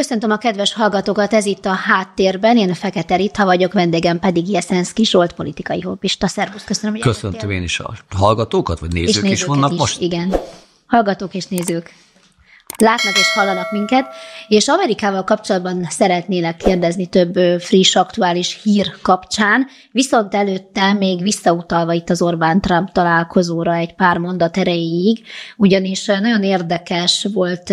Köszöntöm a kedves hallgatókat, ez itt a háttérben, én a Fekete Rita vagyok, vendégem pedig Jeszenszki Zsolt, politikai hobbista. Szervusz, köszönöm, hogy Köszöntöm én is a hallgatókat, vagy nézők, és nézőket is vannak is, most. Igen, hallgatók és nézők látnak és hallanak minket, és Amerikával kapcsolatban szeretnélek kérdezni több friss, aktuális hír kapcsán, viszont előtte még visszautalva itt az Orbán-Trump találkozóra egy pár mondat erejéig, ugyanis nagyon érdekes volt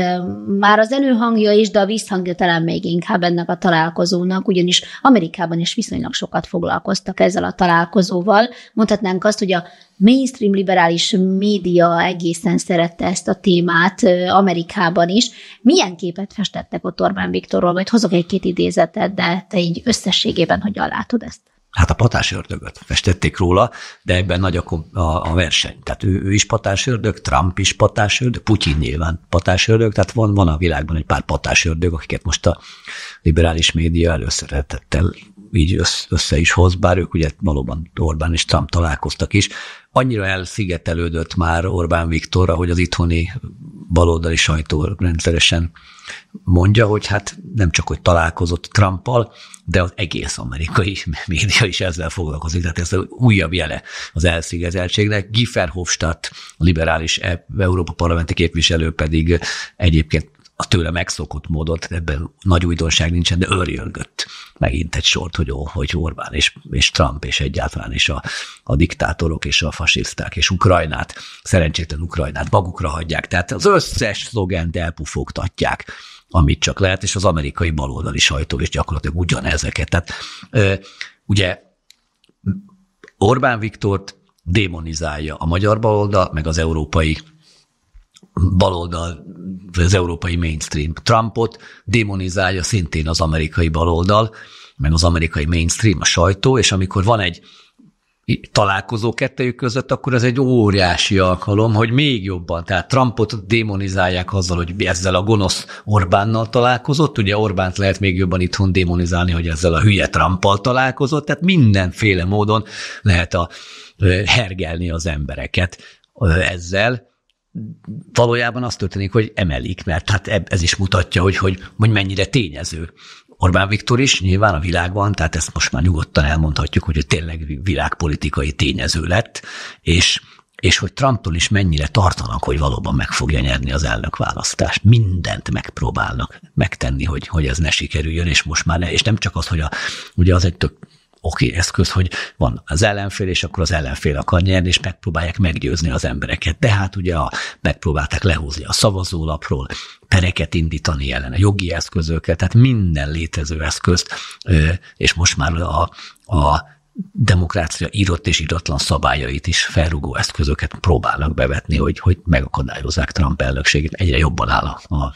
már az előhangja is, de a visszhangja talán még inkább ennek a találkozónak, ugyanis Amerikában is viszonylag sokat foglalkoztak ezzel a találkozóval. Mondhatnánk azt, hogy a mainstream liberális média egészen szerette ezt a témát Amerikában is. Milyen képet festettek ott Orbán Viktorról? Majd hozok egy-két idézetet, de te így összességében hogyan látod ezt? Hát a patás ördögöt festették róla, de ebben nagy a, a, a verseny. Tehát ő, ő is ördög, Trump is patás ördög, Putyin nyilván ördög. tehát van, van a világban egy pár patás ördög, akiket most a liberális média előszeretettel így össze is hoz, bár ők ugye valóban Orbán és Trump találkoztak is. Annyira elszigetelődött már Orbán Viktor, ahogy az itthoni baloldali sajtó rendszeresen mondja, hogy hát nem csak, hogy találkozott Trumpal, de az egész amerikai média is ezzel foglalkozik. Tehát ez újabb jele az elszigeteltségnek. Giffer Hofstadt, liberális e-, Európa parlamenti képviselő pedig egyébként a tőle megszokott módot, ebben nagy újdonság nincsen, de örjöngött megint egy sort, hogy, ó, hogy Orbán és, és Trump és egyáltalán is a, a diktátorok és a fasiszták és Ukrajnát, szerencsétlen Ukrajnát magukra hagyják. Tehát az összes szlogent elpufogtatják, amit csak lehet, és az amerikai baloldali sajtó is gyakorlatilag ugyanezeket. Tehát ugye Orbán Viktort démonizálja a magyar baloldal, meg az európai baloldal, az európai mainstream. Trumpot démonizálja szintén az amerikai baloldal, meg az amerikai mainstream, a sajtó, és amikor van egy találkozó kettejük között, akkor ez egy óriási alkalom, hogy még jobban. Tehát Trumpot démonizálják azzal, hogy ezzel a gonosz Orbánnal találkozott. Ugye Orbánt lehet még jobban itthon démonizálni, hogy ezzel a hülye Trumpal találkozott. Tehát mindenféle módon lehet a, hergelni az embereket ezzel valójában az történik, hogy emelik, mert hát ez is mutatja, hogy, hogy, hogy mennyire tényező. Orbán Viktor is nyilván a világban, tehát ezt most már nyugodtan elmondhatjuk, hogy tényleg világpolitikai tényező lett, és és hogy Trumptól is mennyire tartanak, hogy valóban meg fogja nyerni az elnökválasztást. Mindent megpróbálnak megtenni, hogy, hogy ez ne sikerüljön, és most már ne, és nem csak az, hogy a, ugye az egy tök oké eszköz, hogy van az ellenfél, és akkor az ellenfél akar nyerni, és megpróbálják meggyőzni az embereket. De hát ugye a, megpróbálták lehúzni a szavazólapról, pereket indítani ellene, jogi eszközöket. tehát minden létező eszközt, és most már a, a demokrácia írott és íratlan szabályait is felrúgó eszközöket próbálnak bevetni, hogy, hogy megakadályozzák Trump elnökségét. Egyre jobban áll a, a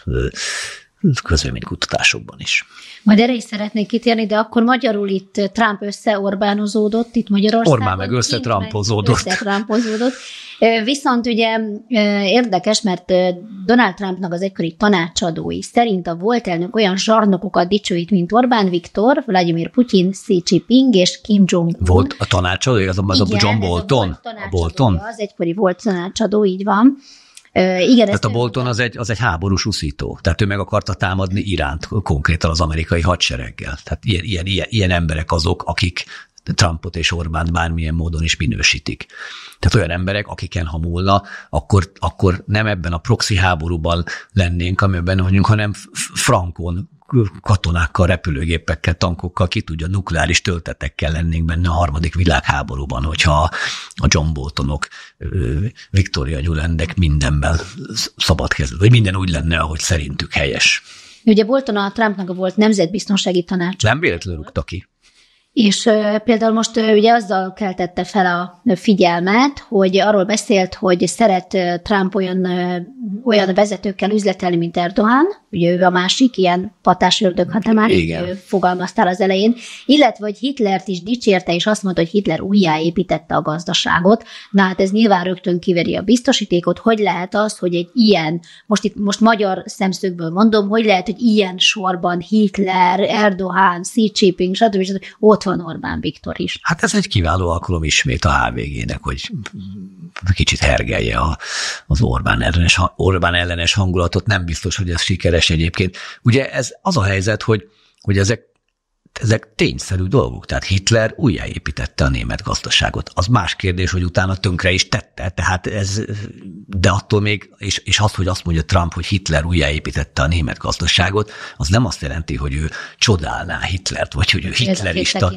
kutatásokban is. Majd erre is szeretnék kitérni, de akkor magyarul itt Trump összeorbánozódott, itt Magyarországon. Orbán meg összetrampozódott. Összetrampozódott. Viszont ugye érdekes, mert Donald Trumpnak az egykori tanácsadói szerint a volt elnök olyan zsarnokokat dicsőít, mint Orbán Viktor, Vladimir Putin, Xi Jinping és Kim Jong-un. Volt a tanácsadói, az, az Igen, a John Bolton. A Bolton? Az egykori volt tanácsadó, így van. Igen, Tehát a Bolton az egy, az egy háborús uszító. Tehát ő meg akarta támadni Iránt konkrétan az amerikai hadsereggel. Tehát ilyen, ilyen, ilyen, emberek azok, akik Trumpot és Orbánt bármilyen módon is minősítik. Tehát olyan emberek, akiken múlna, akkor, akkor nem ebben a proxy háborúban lennénk, amiben vagyunk, hanem frankon katonákkal, repülőgépekkel, tankokkal, ki tudja, nukleáris töltetekkel lennénk benne a harmadik világháborúban, hogyha a John Boltonok, Victoria Nyulendek mindenben szabad kezdve, vagy minden úgy lenne, ahogy szerintük helyes. Ugye Bolton a Trumpnak volt nemzetbiztonsági tanács. Nem véletlenül rúgta ki. És például most ugye azzal keltette fel a figyelmet, hogy arról beszélt, hogy szeret Trump olyan, olyan vezetőkkel üzletelni, mint Erdogan, ugye ő a másik ilyen patás ördög, ha te már Igen. fogalmaztál az elején, illetve hogy Hitlert is dicsérte, és azt mondta, hogy Hitler újjáépítette a gazdaságot. Na hát ez nyilván rögtön kiveri a biztosítékot, hogy lehet az, hogy egy ilyen, most itt most magyar szemszögből mondom, hogy lehet, hogy ilyen sorban Hitler, Erdogan, Xi Jinping, stb. stb. ott ott van Orbán Viktor is. Hát ez egy kiváló alkalom ismét a HVG-nek, hogy kicsit hergelje a, az Orbán ellenes, Orbán ellenes hangulatot. Nem biztos, hogy ez sikeres egyébként. Ugye ez az a helyzet, hogy hogy ezek ezek tényszerű dolgok. Tehát Hitler újjáépítette a német gazdaságot. Az más kérdés, hogy utána tönkre is tette, tehát ez, de attól még, és, és az, hogy azt mondja Trump, hogy Hitler újjáépítette a német gazdaságot, az nem azt jelenti, hogy ő csodálná Hitlert, vagy hogy ő hitlerista,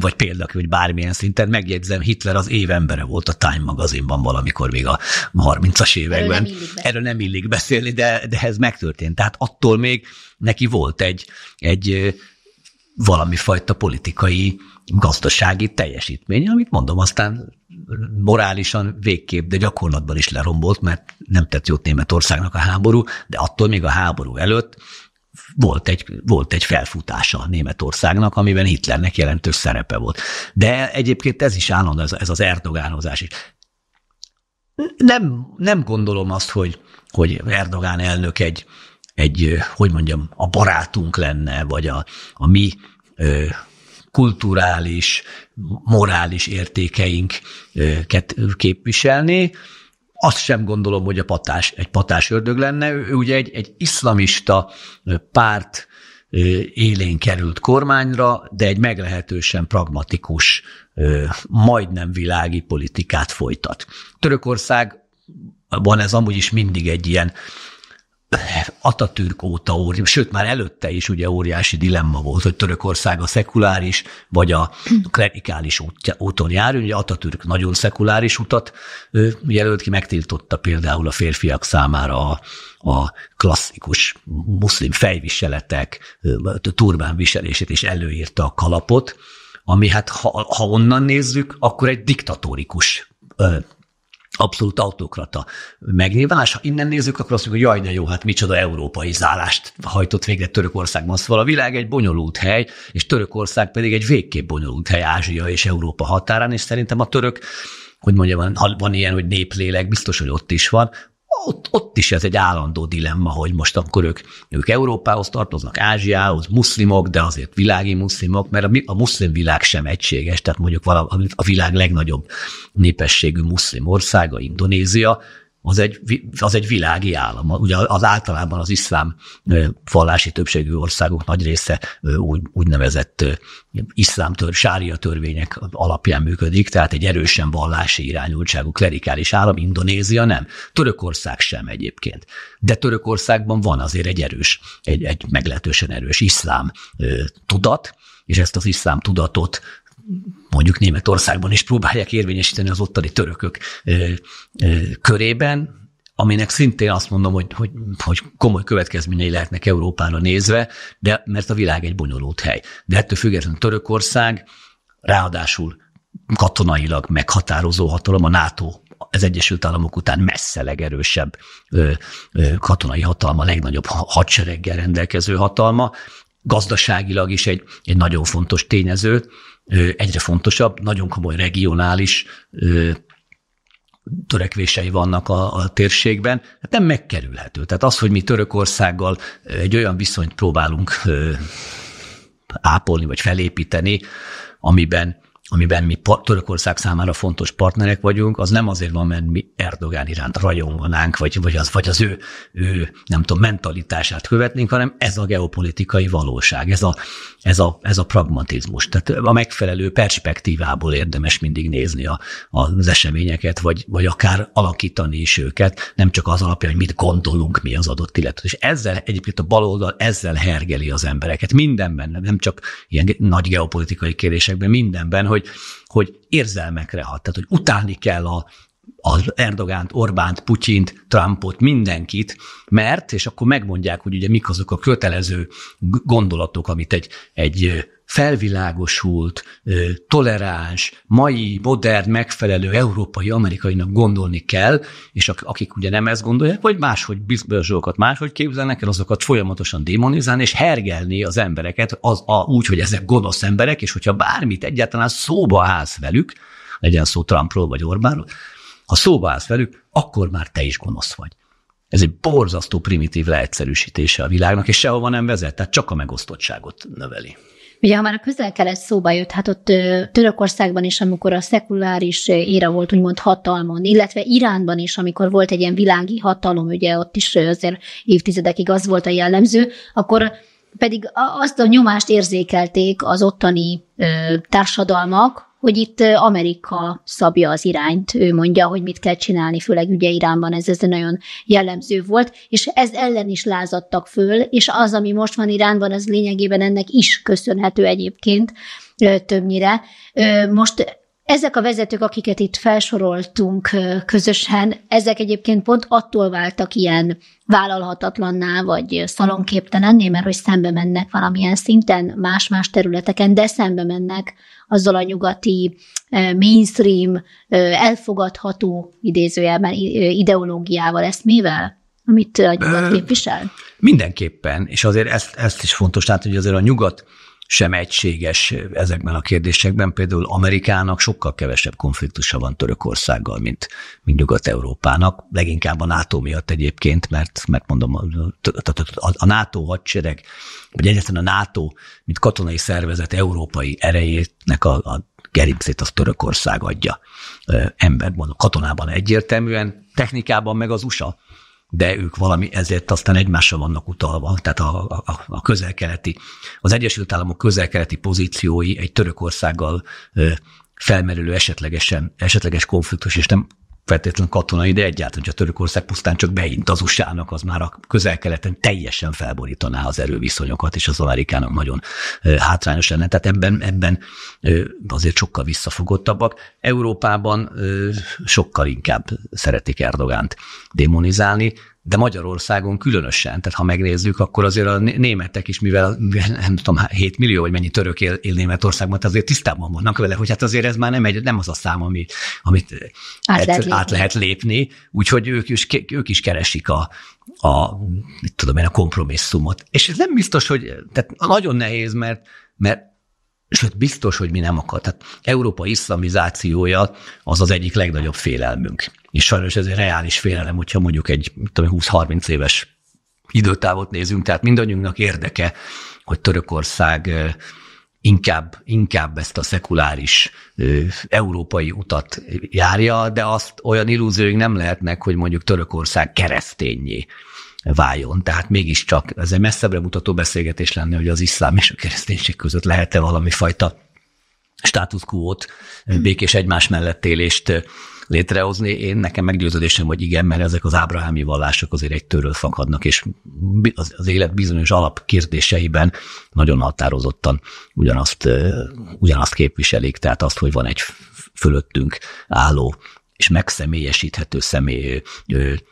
vagy példaki, hogy bármilyen szinten. Megjegyzem, Hitler az évembere volt a Time magazinban valamikor még a 30-as években. Erről nem, Erről nem illik beszélni, de, de ez megtörtént. Tehát attól még neki volt egy, egy valami fajta politikai, gazdasági teljesítmény, amit mondom, aztán morálisan végképp, de gyakorlatban is lerombolt, mert nem tett jót Németországnak a háború, de attól még a háború előtt volt egy, volt egy felfutása Németországnak, amiben Hitlernek jelentős szerepe volt. De egyébként ez is állandó, ez, ez az erdogánozás is. Nem, nem gondolom azt, hogy, hogy Erdogán elnök egy, egy, hogy mondjam, a barátunk lenne, vagy a, a mi kulturális, morális értékeinket képviselni. Azt sem gondolom, hogy a patás, egy patás ördög lenne. Ő ugye egy, egy iszlamista párt élén került kormányra, de egy meglehetősen pragmatikus, majdnem világi politikát folytat. Törökország van ez amúgy is mindig egy ilyen Atatürk óta óriási, sőt már előtte is ugye óriási dilemma volt, hogy Törökország a szekuláris vagy a klerikális úton jár. Ugye Atatürk nagyon szekuláris utat jelölt ki, megtiltotta például a férfiak számára a, a klasszikus muszlim fejviseletek, turbán viselését, és előírta a kalapot, ami hát ha, ha onnan nézzük, akkor egy diktatórikus abszolút autokrata megnyilvánulás. Ha innen nézzük, akkor azt mondjuk, hogy jaj, de jó, hát micsoda európai zálást hajtott végre Törökországban. Szóval a világ egy bonyolult hely, és Törökország pedig egy végképp bonyolult hely Ázsia és Európa határán, és szerintem a török hogy mondjam, van, van ilyen, hogy néplélek, biztos, hogy ott is van, ott, ott is ez egy állandó dilemma, hogy most akkor ők, ők Európához tartoznak, Ázsiához, muszlimok, de azért világi muszlimok, mert a, a muszlim világ sem egységes, tehát mondjuk vala, a világ legnagyobb népességű muszlim országa, Indonézia, az egy, az egy világi állam. Ugye az általában az iszlám vallási többségű országok nagy része úgy, úgynevezett iszlám tör, sária törvények alapján működik, tehát egy erősen vallási irányultságú klerikális állam, Indonézia nem, Törökország sem egyébként. De Törökországban van azért egy erős, egy, egy meglehetősen erős iszlám tudat, és ezt az iszlám tudatot mondjuk Németországban is próbálják érvényesíteni az ottani törökök körében, aminek szintén azt mondom, hogy, hogy, hogy komoly következményei lehetnek Európára nézve, de mert a világ egy bonyolult hely. De ettől függetlenül Törökország, ráadásul katonailag meghatározó hatalom, a NATO az Egyesült Államok után messze legerősebb ö, ö, katonai hatalma, legnagyobb hadsereggel rendelkező hatalma, gazdaságilag is egy, egy nagyon fontos tényező, egyre fontosabb, nagyon komoly regionális törekvései vannak a, a térségben, hát nem megkerülhető. Tehát az, hogy mi Törökországgal egy olyan viszonyt próbálunk ápolni, vagy felépíteni, amiben amiben mi Törökország számára fontos partnerek vagyunk, az nem azért van, mert mi Erdogán iránt rajonganánk, vagy, vagy, az, vagy az ő, ő, nem tudom, mentalitását követnénk, hanem ez a geopolitikai valóság, ez a, ez a, ez a pragmatizmus. Tehát a megfelelő perspektívából érdemes mindig nézni a, az eseményeket, vagy, vagy akár alakítani is őket, nem csak az alapja hogy mit gondolunk mi az adott illető. És ezzel egyébként a baloldal ezzel hergeli az embereket mindenben, nem csak ilyen nagy geopolitikai kérdésekben, mindenben, hogy hogy, hogy érzelmekre hat. Tehát, hogy utálni kell a, az Erdogánt, Orbánt, Putyint, Trumpot, mindenkit, mert, és akkor megmondják, hogy ugye mik azok a kötelező gondolatok, amit egy, egy felvilágosult, toleráns, mai, modern, megfelelő európai amerikainak gondolni kell, és akik ugye nem ezt gondolják, vagy máshogy bizonyosokat máshogy képzelnek el, azokat folyamatosan démonizálni, és hergelni az embereket az, a, úgy, hogy ezek gonosz emberek, és hogyha bármit egyáltalán szóba állsz velük, legyen szó Trumpról vagy Orbánról, ha szóba állsz velük, akkor már te is gonosz vagy. Ez egy borzasztó primitív leegyszerűsítése a világnak, és sehova nem vezet, tehát csak a megosztottságot növeli. Ugye, ha már a közel-kelet szóba jött, hát ott Törökországban is, amikor a szekuláris éra volt úgymond hatalmon, illetve Iránban is, amikor volt egy ilyen világi hatalom, ugye ott is azért évtizedekig az volt a jellemző, akkor pedig azt a nyomást érzékelték az ottani társadalmak, hogy itt Amerika szabja az irányt, ő mondja, hogy mit kell csinálni, főleg ugye Iránban ez, ez nagyon jellemző volt, és ez ellen is lázadtak föl, és az, ami most van Iránban, az lényegében ennek is köszönhető egyébként többnyire. Most ezek a vezetők, akiket itt felsoroltunk közösen, ezek egyébként pont attól váltak ilyen vállalhatatlanná, vagy szalonképtelenné, mert hogy szembe mennek valamilyen szinten más-más területeken, de szembe mennek azzal a nyugati mainstream, elfogadható idézőjelben ideológiával, eszmével, amit a nyugat képvisel? Mindenképpen, és azért ezt, ezt is fontos tehát hogy azért a nyugat sem egységes ezekben a kérdésekben. Például Amerikának sokkal kevesebb konfliktusa van Törökországgal, mint, mint Nyugat-Európának. Leginkább a NATO miatt egyébként, mert, mert mondom, a NATO hadsereg, vagy egyetlen a NATO, mint katonai szervezet európai erejének a, a gerincét az Törökország adja. Ember, a katonában egyértelműen, technikában meg az USA de ők valami ezért aztán egymásra vannak utalva, tehát a, a, a közelkeleti, az Egyesült Államok közelkeleti pozíciói egy Törökországgal felmerülő esetlegesen, esetleges konfliktus, és nem feltétlenül katonai, de egyáltalán, hogyha Törökország pusztán csak beint az usa az már a közel-keleten teljesen felborítaná az erőviszonyokat, és az Amerikának nagyon hátrányos lenne. Tehát ebben, ebben azért sokkal visszafogottabbak. Európában sokkal inkább szeretik Erdogánt démonizálni, de Magyarországon különösen, tehát ha megnézzük, akkor azért a németek is, mivel nem tudom, 7 millió vagy mennyi török él, él Németországban, azért tisztában vannak vele, hogy hát azért ez már nem, egy, nem az a szám, ami, amit át lehet, lépni. át lehet lépni, úgyhogy ők is, ők is keresik a, a, mit tudom én, a kompromisszumot. És ez nem biztos, hogy tehát nagyon nehéz, mert, mert Sőt, biztos, hogy mi nem akar. Tehát Európa iszlamizációja az az egyik legnagyobb félelmünk. És sajnos ez egy reális félelem, hogyha mondjuk egy 20-30 éves időtávot nézünk, tehát mindannyiunknak érdeke, hogy Törökország inkább, inkább ezt a szekuláris európai utat járja, de azt olyan illúzióink nem lehetnek, hogy mondjuk Törökország keresztényi váljon. Tehát mégiscsak ez egy messzebbre mutató beszélgetés lenne, hogy az iszlám és a kereszténység között lehet-e valami fajta status hm. békés egymás mellett élést létrehozni. Én nekem meggyőződésem, hogy igen, mert ezek az ábrahámi vallások azért egy törről fakadnak, és az élet bizonyos alapkérdéseiben nagyon határozottan ugyanazt, ugyanazt képviselik, tehát azt, hogy van egy fölöttünk álló és megszemélyesíthető személy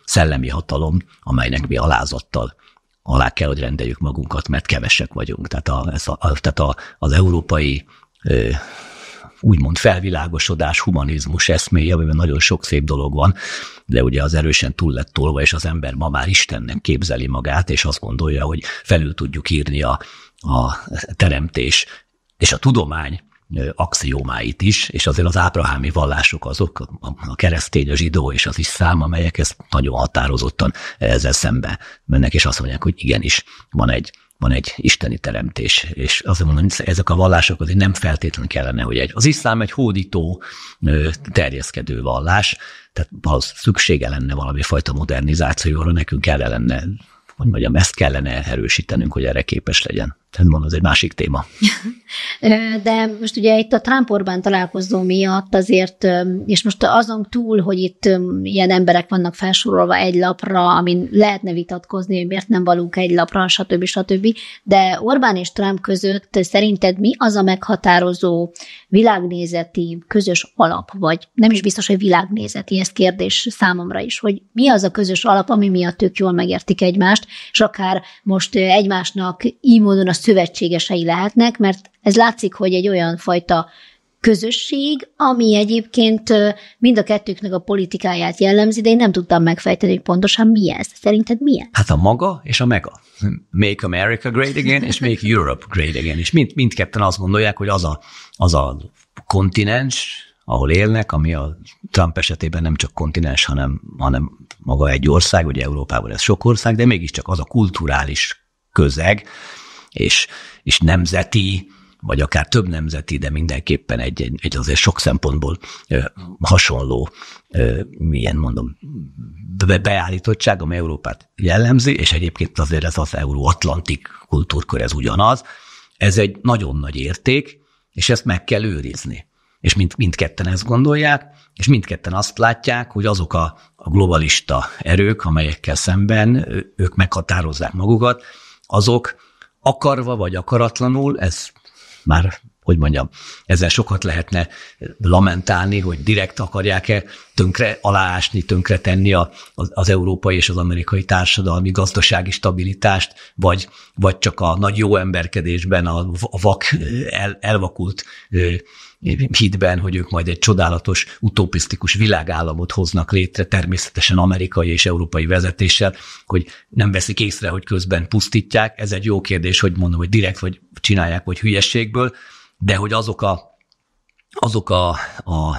szellemi hatalom, amelynek mi alázattal alá kell, hogy rendeljük magunkat, mert kevesek vagyunk. Tehát, a, ez a, tehát a, az európai úgymond felvilágosodás, humanizmus eszméje, amiben nagyon sok szép dolog van, de ugye az erősen túl lett tolva, és az ember ma már Istennek képzeli magát, és azt gondolja, hogy felül tudjuk írni a, a teremtés és a tudomány axiómáit is, és azért az ábrahámi vallások azok, a keresztény, a zsidó és az szám, amelyek ezt nagyon határozottan ezzel szembe mennek, és azt mondják, hogy igenis, van egy, van egy isteni teremtés. És azt mondom, hogy ezek a vallások azért nem feltétlenül kellene, hogy egy. Az iszlám egy hódító, terjeszkedő vallás, tehát az szüksége lenne valami fajta modernizációra, nekünk kellene, lenne, hogy mondjam, ezt kellene erősítenünk, hogy erre képes legyen van, az egy másik téma. De most ugye itt a Trump Orbán találkozó miatt azért, és most azon túl, hogy itt ilyen emberek vannak felsorolva egy lapra, amin lehetne vitatkozni, hogy miért nem valunk egy lapra, stb. stb. De Orbán és Trump között szerinted mi az a meghatározó világnézeti közös alap, vagy nem is biztos, hogy világnézeti, ez kérdés számomra is, hogy mi az a közös alap, ami miatt ők jól megértik egymást, és akár most egymásnak így módon a szövetségesei lehetnek, mert ez látszik, hogy egy olyan fajta közösség, ami egyébként mind a kettőknek a politikáját jellemzi, de én nem tudtam megfejteni, hogy pontosan mi ez. Szerinted mi ez? Hát a maga és a mega. Make America Great Again, és Make Europe Great Again. És mind, mindketten azt gondolják, hogy az a, az a kontinens, ahol élnek, ami a Trump esetében nem csak kontinens, hanem, hanem maga egy ország, ugye Európában ez sok ország, de mégiscsak az a kulturális közeg, és, és nemzeti, vagy akár több nemzeti, de mindenképpen egy, egy, egy azért sok szempontból ö, hasonló, ö, milyen mondom, be, beállítottság, ami Európát jellemzi, és egyébként azért ez az euróatlantik kultúrkör, ez ugyanaz. Ez egy nagyon nagy érték, és ezt meg kell őrizni. És mind, mindketten ezt gondolják, és mindketten azt látják, hogy azok a, a globalista erők, amelyekkel szemben ők meghatározzák magukat, azok akarva vagy akaratlanul, ez már hogy mondjam, ezzel sokat lehetne lamentálni, hogy direkt akarják-e tönkre aláásni, tönkre tenni a, az, az európai és az amerikai társadalmi gazdasági stabilitást, vagy, vagy csak a nagy jó emberkedésben, a, a vak el, elvakult hitben, hogy ők majd egy csodálatos, utopisztikus világállamot hoznak létre, természetesen amerikai és európai vezetéssel, hogy nem veszik észre, hogy közben pusztítják. Ez egy jó kérdés, hogy mondom, hogy direkt vagy csinálják, vagy hülyességből, de hogy azok a, azok a, a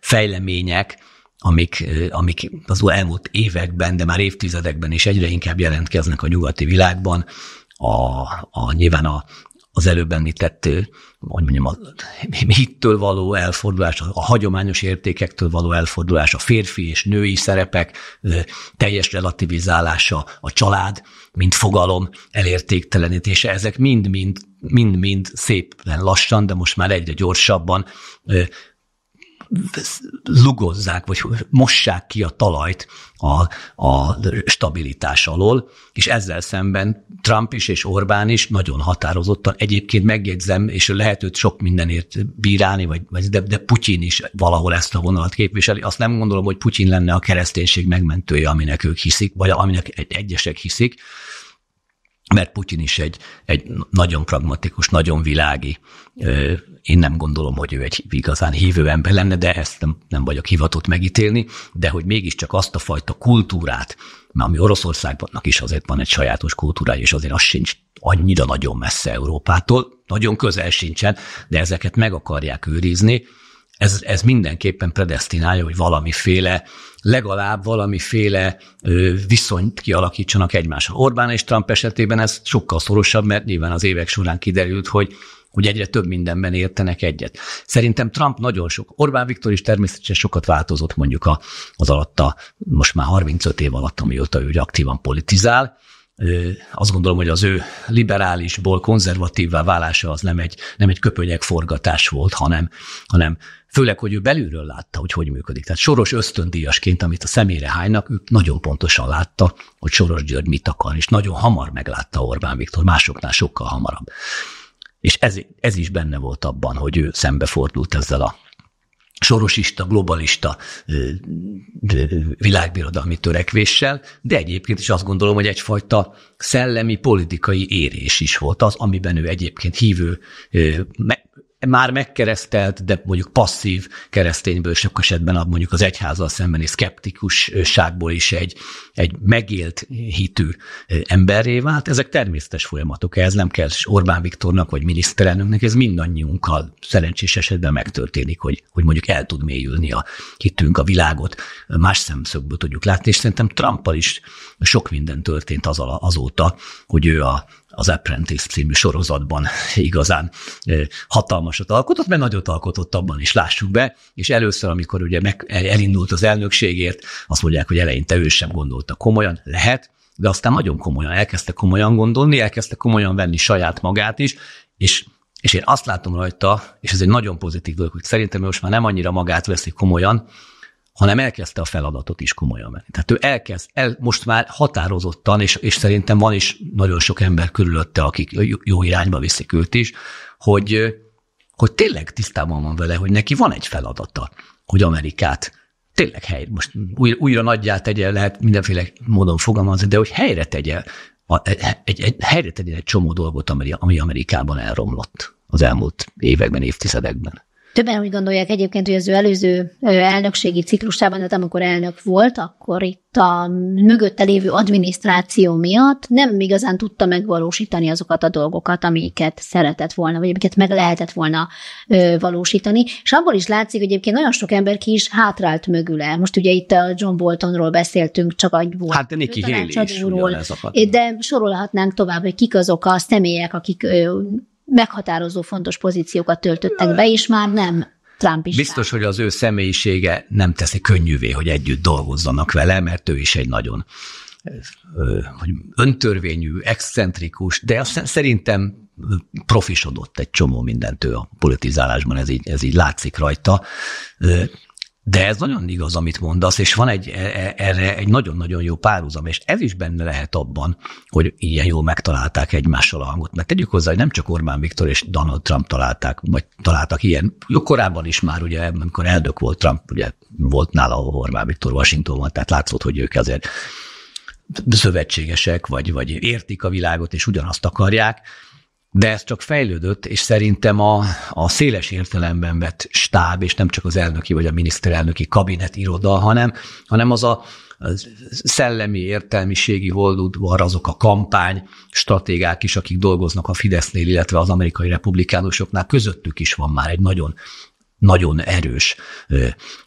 fejlemények, amik, amik az elmúlt években, de már évtizedekben is egyre inkább jelentkeznek a nyugati világban, a, a nyilván a, az előbb említett hogy mondjam, a hittől való elfordulás, a hagyományos értékektől való elfordulás, a férfi és női szerepek teljes relativizálása, a család, mint fogalom elértéktelenítése, ezek mind-mind mind-mind szépen lassan, de most már egyre gyorsabban lugozzák, vagy mossák ki a talajt a, a stabilitás alól, és ezzel szemben Trump is és Orbán is nagyon határozottan, egyébként megjegyzem, és lehet őt sok mindenért bírálni, vagy, vagy de, de Putyin is valahol ezt a vonalat képviseli. Azt nem gondolom, hogy Putyin lenne a kereszténység megmentője, aminek ők hiszik, vagy aminek egyesek hiszik, mert Putyin is egy, egy nagyon pragmatikus, nagyon világi, én nem gondolom, hogy ő egy igazán hívő ember lenne, de ezt nem, nem vagyok hivatott megítélni, de hogy mégiscsak azt a fajta kultúrát, mert ami Oroszországnak is azért van egy sajátos kultúrája, és azért az sincs annyira nagyon messze Európától, nagyon közel sincsen, de ezeket meg akarják őrizni, ez, ez mindenképpen predestinálja, hogy valamiféle, legalább valamiféle viszonyt kialakítsanak egymással. Orbán és Trump esetében ez sokkal szorosabb, mert nyilván az évek során kiderült, hogy hogy egyre több mindenben értenek egyet. Szerintem Trump nagyon sok, Orbán Viktor is természetesen sokat változott mondjuk az alatta, most már 35 év alatt, amióta ő aktívan politizál, azt gondolom, hogy az ő liberálisból konzervatívvá válása az nem egy, nem egy köpönyek forgatás volt, hanem, hanem főleg, hogy ő belülről látta, hogy hogy működik. Tehát soros ösztöndíjasként, amit a szemére hánynak, ő nagyon pontosan látta, hogy Soros György mit akar, és nagyon hamar meglátta Orbán Viktor, másoknál sokkal hamarabb. És ez, ez is benne volt abban, hogy ő szembefordult ezzel a sorosista, globalista világbirodalmi törekvéssel, de egyébként is azt gondolom, hogy egyfajta szellemi politikai érés is volt az, amiben ő egyébként hívő már megkeresztelt, de mondjuk passzív keresztényből, sok esetben mondjuk az egyházzal szembeni szkeptikusságból is egy, egy megélt hitű emberré vált. Ezek természetes folyamatok, ez nem kell Orbán Viktornak vagy miniszterelnöknek, ez mindannyiunkkal szerencsés esetben megtörténik, hogy, hogy mondjuk el tud mélyülni a hitünk, a világot más szemszögből tudjuk látni, és szerintem Trumpal is sok minden történt az, azóta, hogy ő a az Apprentice című sorozatban igazán hatalmasat alkotott, mert nagyot alkotott abban is, lássuk be, és először, amikor ugye meg, elindult az elnökségért, azt mondják, hogy eleinte ő sem gondolta komolyan, lehet, de aztán nagyon komolyan elkezdte komolyan gondolni, elkezdte komolyan venni saját magát is, és és én azt látom rajta, és ez egy nagyon pozitív dolog, hogy szerintem most már nem annyira magát veszi komolyan, hanem elkezdte a feladatot is komolyan menni. Tehát ő elkezd, el, most már határozottan, és, és szerintem van is nagyon sok ember körülötte, akik jó irányba viszik őt is, hogy, hogy tényleg tisztában van vele, hogy neki van egy feladata, hogy Amerikát tényleg hely, most újra, újra nagyját tegye, lehet mindenféle módon fogalmazni, de hogy helyre tegye, a, egy, egy, helyre tegye egy csomó dolgot, ami, ami Amerikában elromlott az elmúlt években, évtizedekben. Többen úgy gondolják egyébként, hogy az ő előző elnökségi ciklusában, tehát amikor elnök volt, akkor itt a mögötte lévő adminisztráció miatt nem igazán tudta megvalósítani azokat a dolgokat, amiket szeretett volna, vagy amiket meg lehetett volna valósítani. És abból is látszik, hogy egyébként nagyon sok ember ki is hátrált mögüle. Most ugye itt a John Boltonról beszéltünk, csak egy volt. Hát de Nikki Haley is De sorolhatnánk tovább, hogy kik azok a személyek, akik meghatározó fontos pozíciókat töltöttek be, és már nem Trump is. Biztos, hogy az ő személyisége nem teszi könnyűvé, hogy együtt dolgozzanak vele, mert ő is egy nagyon hogy öntörvényű, excentrikus, de azt szerintem profisodott egy csomó mindentől a politizálásban, ez így, ez így látszik rajta. De ez nagyon igaz, amit mondasz, és van egy, e, e, erre egy nagyon-nagyon jó párhuzam, és ez is benne lehet abban, hogy ilyen jól megtalálták egymással a hangot. Mert tegyük hozzá, hogy nem csak Orbán Viktor és Donald Trump találták, vagy találtak ilyen. Jó, korábban is már, ugye, amikor eldök volt Trump, ugye volt nála Orbán Viktor Washingtonban, tehát látszott, hogy ők azért szövetségesek, vagy, vagy értik a világot, és ugyanazt akarják de ez csak fejlődött, és szerintem a, a széles értelemben vett stáb, és nem csak az elnöki vagy a miniszterelnöki kabinet iroda, hanem, hanem az a szellemi, értelmiségi holdudvar, azok a kampány stratégák is, akik dolgoznak a Fidesznél, illetve az amerikai republikánusoknál, közöttük is van már egy nagyon, nagyon erős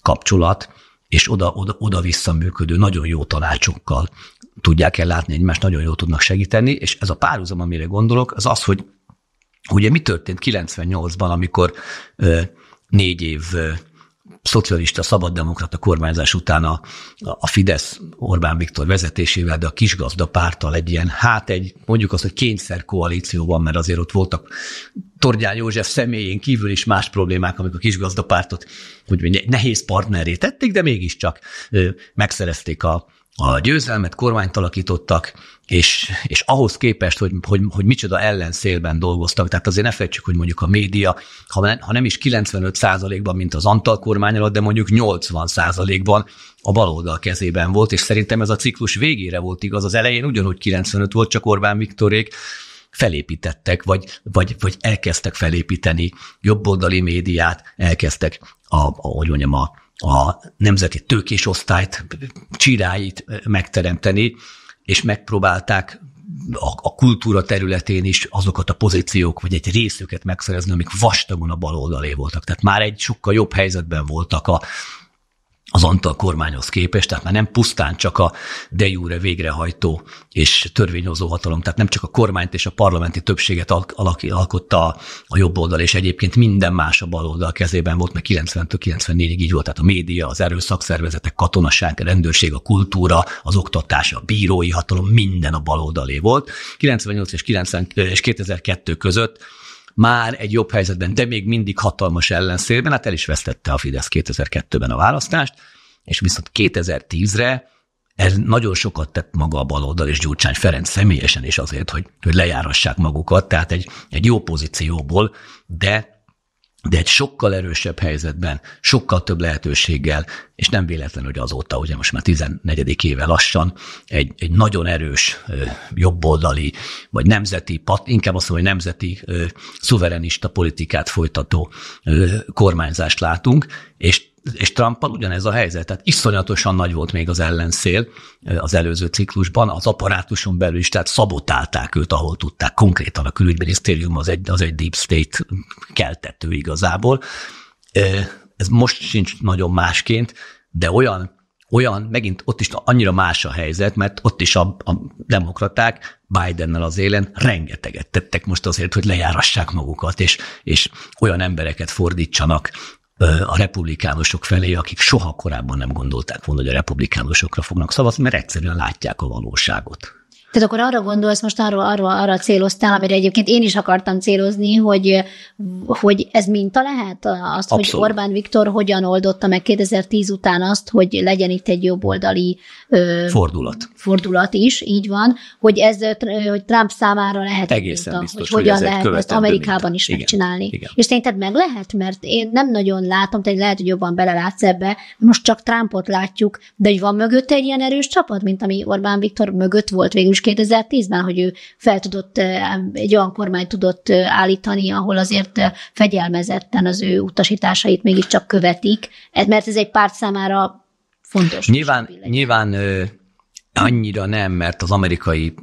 kapcsolat, és oda-vissza oda, működő, nagyon jó tanácsokkal tudják ellátni egymást, nagyon jól tudnak segíteni, és ez a párhuzam, amire gondolok, az az, hogy Ugye mi történt 98-ban, amikor négy év szocialista, szabaddemokrata kormányzás után a, a Fidesz Orbán Viktor vezetésével, de a kisgazda párttal egy ilyen, hát egy, mondjuk azt, hogy kényszer koalícióban, mert azért ott voltak Tordján József személyén kívül is más problémák, amik a kisgazda pártot hogy nehéz partneré tették, de mégiscsak megszerezték a, a győzelmet, kormányt alakítottak, és, és ahhoz képest, hogy, hogy, hogy micsoda ellenszélben dolgoztak, tehát azért ne felejtsük, hogy mondjuk a média, ha, ha nem is 95%-ban, mint az Antal kormány alatt, de mondjuk 80%-ban a baloldal kezében volt, és szerintem ez a ciklus végére volt igaz, az elején ugyanúgy 95 volt, csak Orbán Viktorék felépítettek, vagy, vagy, vagy elkezdtek felépíteni jobboldali médiát, elkezdtek a, a, hogy mondjam, a, a nemzeti tőkés osztályt, csiráit megteremteni, és megpróbálták a, a kultúra területén is azokat a pozíciók, vagy egy részüket megszerezni, amik vastagon a baloldalé voltak. Tehát már egy sokkal jobb helyzetben voltak a, az Antal kormányhoz képest, tehát már nem pusztán csak a de jure végrehajtó és törvényhozó hatalom, tehát nem csak a kormányt és a parlamenti többséget alkotta a, jobb oldal, és egyébként minden más a bal oldal kezében volt, mert 90-től 94-ig így volt, tehát a média, az erőszakszervezetek, katonaság, a rendőrség, a kultúra, az oktatás, a bírói hatalom, minden a bal oldalé volt. 98 és, 90, és 2002 között már egy jobb helyzetben, de még mindig hatalmas ellenszélben, hát el is vesztette a Fidesz 2002-ben a választást, és viszont 2010-re ez nagyon sokat tett maga a baloldal és Gyurcsány Ferenc személyesen is azért, hogy, hogy lejárassák magukat, tehát egy, egy jó pozícióból, de de egy sokkal erősebb helyzetben, sokkal több lehetőséggel, és nem véletlen, hogy azóta, ugye most már 14. éve lassan, egy, egy nagyon erős jobboldali, vagy nemzeti, inkább azt mondom, hogy nemzeti szuverenista politikát folytató kormányzást látunk, és és Trumpal ugyanez a helyzet, tehát iszonyatosan nagy volt még az ellenszél eh, az előző ciklusban, az apparátuson belül is, tehát szabotálták őt, ahol tudták, konkrétan a külügyminisztérium az egy, az egy deep state keltető igazából. Eh, ez most sincs nagyon másként, de olyan, olyan, megint ott is annyira más a helyzet, mert ott is a, a demokraták Bidennel az élen rengeteget tettek most azért, hogy lejárassák magukat, és, és olyan embereket fordítsanak a republikánusok felé, akik soha korábban nem gondolták volna, hogy a republikánusokra fognak szavazni, mert egyszerűen látják a valóságot. Tehát akkor arra gondolsz, most arra, arra, arra céloztál, amire egyébként én is akartam célozni, hogy, hogy ez minta lehet azt, Abszolút. hogy Orbán Viktor hogyan oldotta meg 2010 után azt, hogy legyen itt egy jobboldali ö, fordulat. fordulat is, így van, hogy ez hogy Trump számára lehet Egészen minta, biztos, hogy hogyan hogy lehet ezt Amerikában minta. is megcsinálni. Igen. És szerinted meg lehet? Mert én nem nagyon látom, tehát lehet, hogy jobban belelátsz ebbe, most csak Trumpot látjuk, de hogy van mögött egy ilyen erős csapat, mint ami Orbán Viktor mögött volt végül is 2010-ben, hogy ő fel tudott, egy olyan kormány tudott állítani, ahol azért fegyelmezetten az ő utasításait mégiscsak követik, mert ez egy párt számára fontos. Nyilván, nyilván annyira nem, mert az amerikai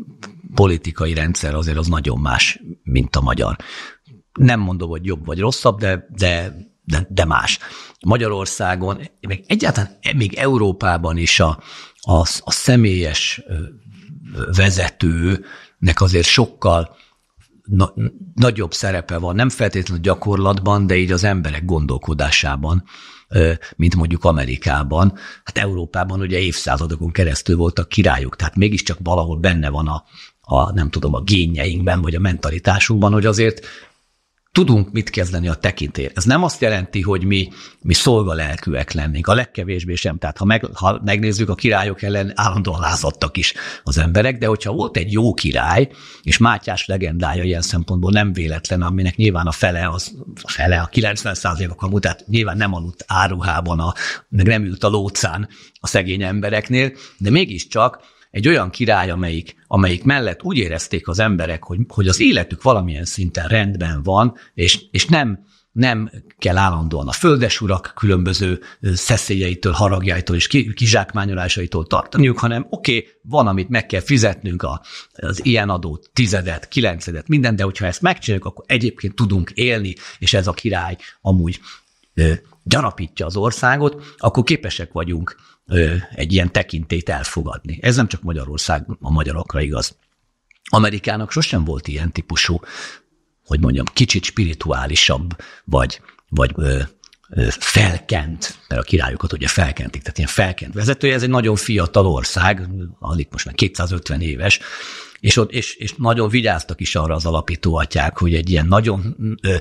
politikai rendszer azért az nagyon más, mint a magyar. Nem mondom, hogy jobb vagy rosszabb, de, de, de, de más. Magyarországon, még egyáltalán még Európában is a, a, a személyes vezetőnek azért sokkal na, nagyobb szerepe van, nem feltétlenül gyakorlatban, de így az emberek gondolkodásában, mint mondjuk Amerikában. Hát Európában ugye évszázadokon keresztül voltak királyok, tehát mégiscsak valahol benne van a, a nem tudom, a génjeinkben, vagy a mentalitásunkban, hogy azért tudunk mit kezdeni a tekintér. Ez nem azt jelenti, hogy mi, mi szolgalelkűek lennénk, a legkevésbé sem. Tehát ha, meg, ha megnézzük, a királyok ellen állandóan lázadtak is az emberek, de hogyha volt egy jó király, és Mátyás legendája ilyen szempontból nem véletlen, aminek nyilván a fele, az, a fele, a 90 a mutat tehát nyilván nem aludt áruhában, a, meg nem ült a lócán a szegény embereknél, de mégiscsak egy olyan király, amelyik, amelyik mellett úgy érezték az emberek, hogy, hogy az életük valamilyen szinten rendben van, és, és nem, nem kell állandóan a földes urak különböző szeszélyeitől, haragjaitól és kizsákmányolásaitól tartaniuk, hanem oké, okay, van, amit meg kell fizetnünk, a, az ilyen adót, tizedet, kilencedet, minden, de hogyha ezt megcsináljuk, akkor egyébként tudunk élni, és ez a király amúgy ö, gyanapítja az országot, akkor képesek vagyunk egy ilyen tekintét elfogadni. Ez nem csak Magyarország, a magyarokra igaz. Amerikának sosem volt ilyen típusú, hogy mondjam, kicsit spirituálisabb, vagy, vagy ö, ö, felkent, mert a királyokat ugye felkentik, tehát ilyen felkent vezetője, ez egy nagyon fiatal ország, alig most már 250 éves, és, ott, és, és nagyon vigyáztak is arra az alapító atyák, hogy egy ilyen nagyon ö,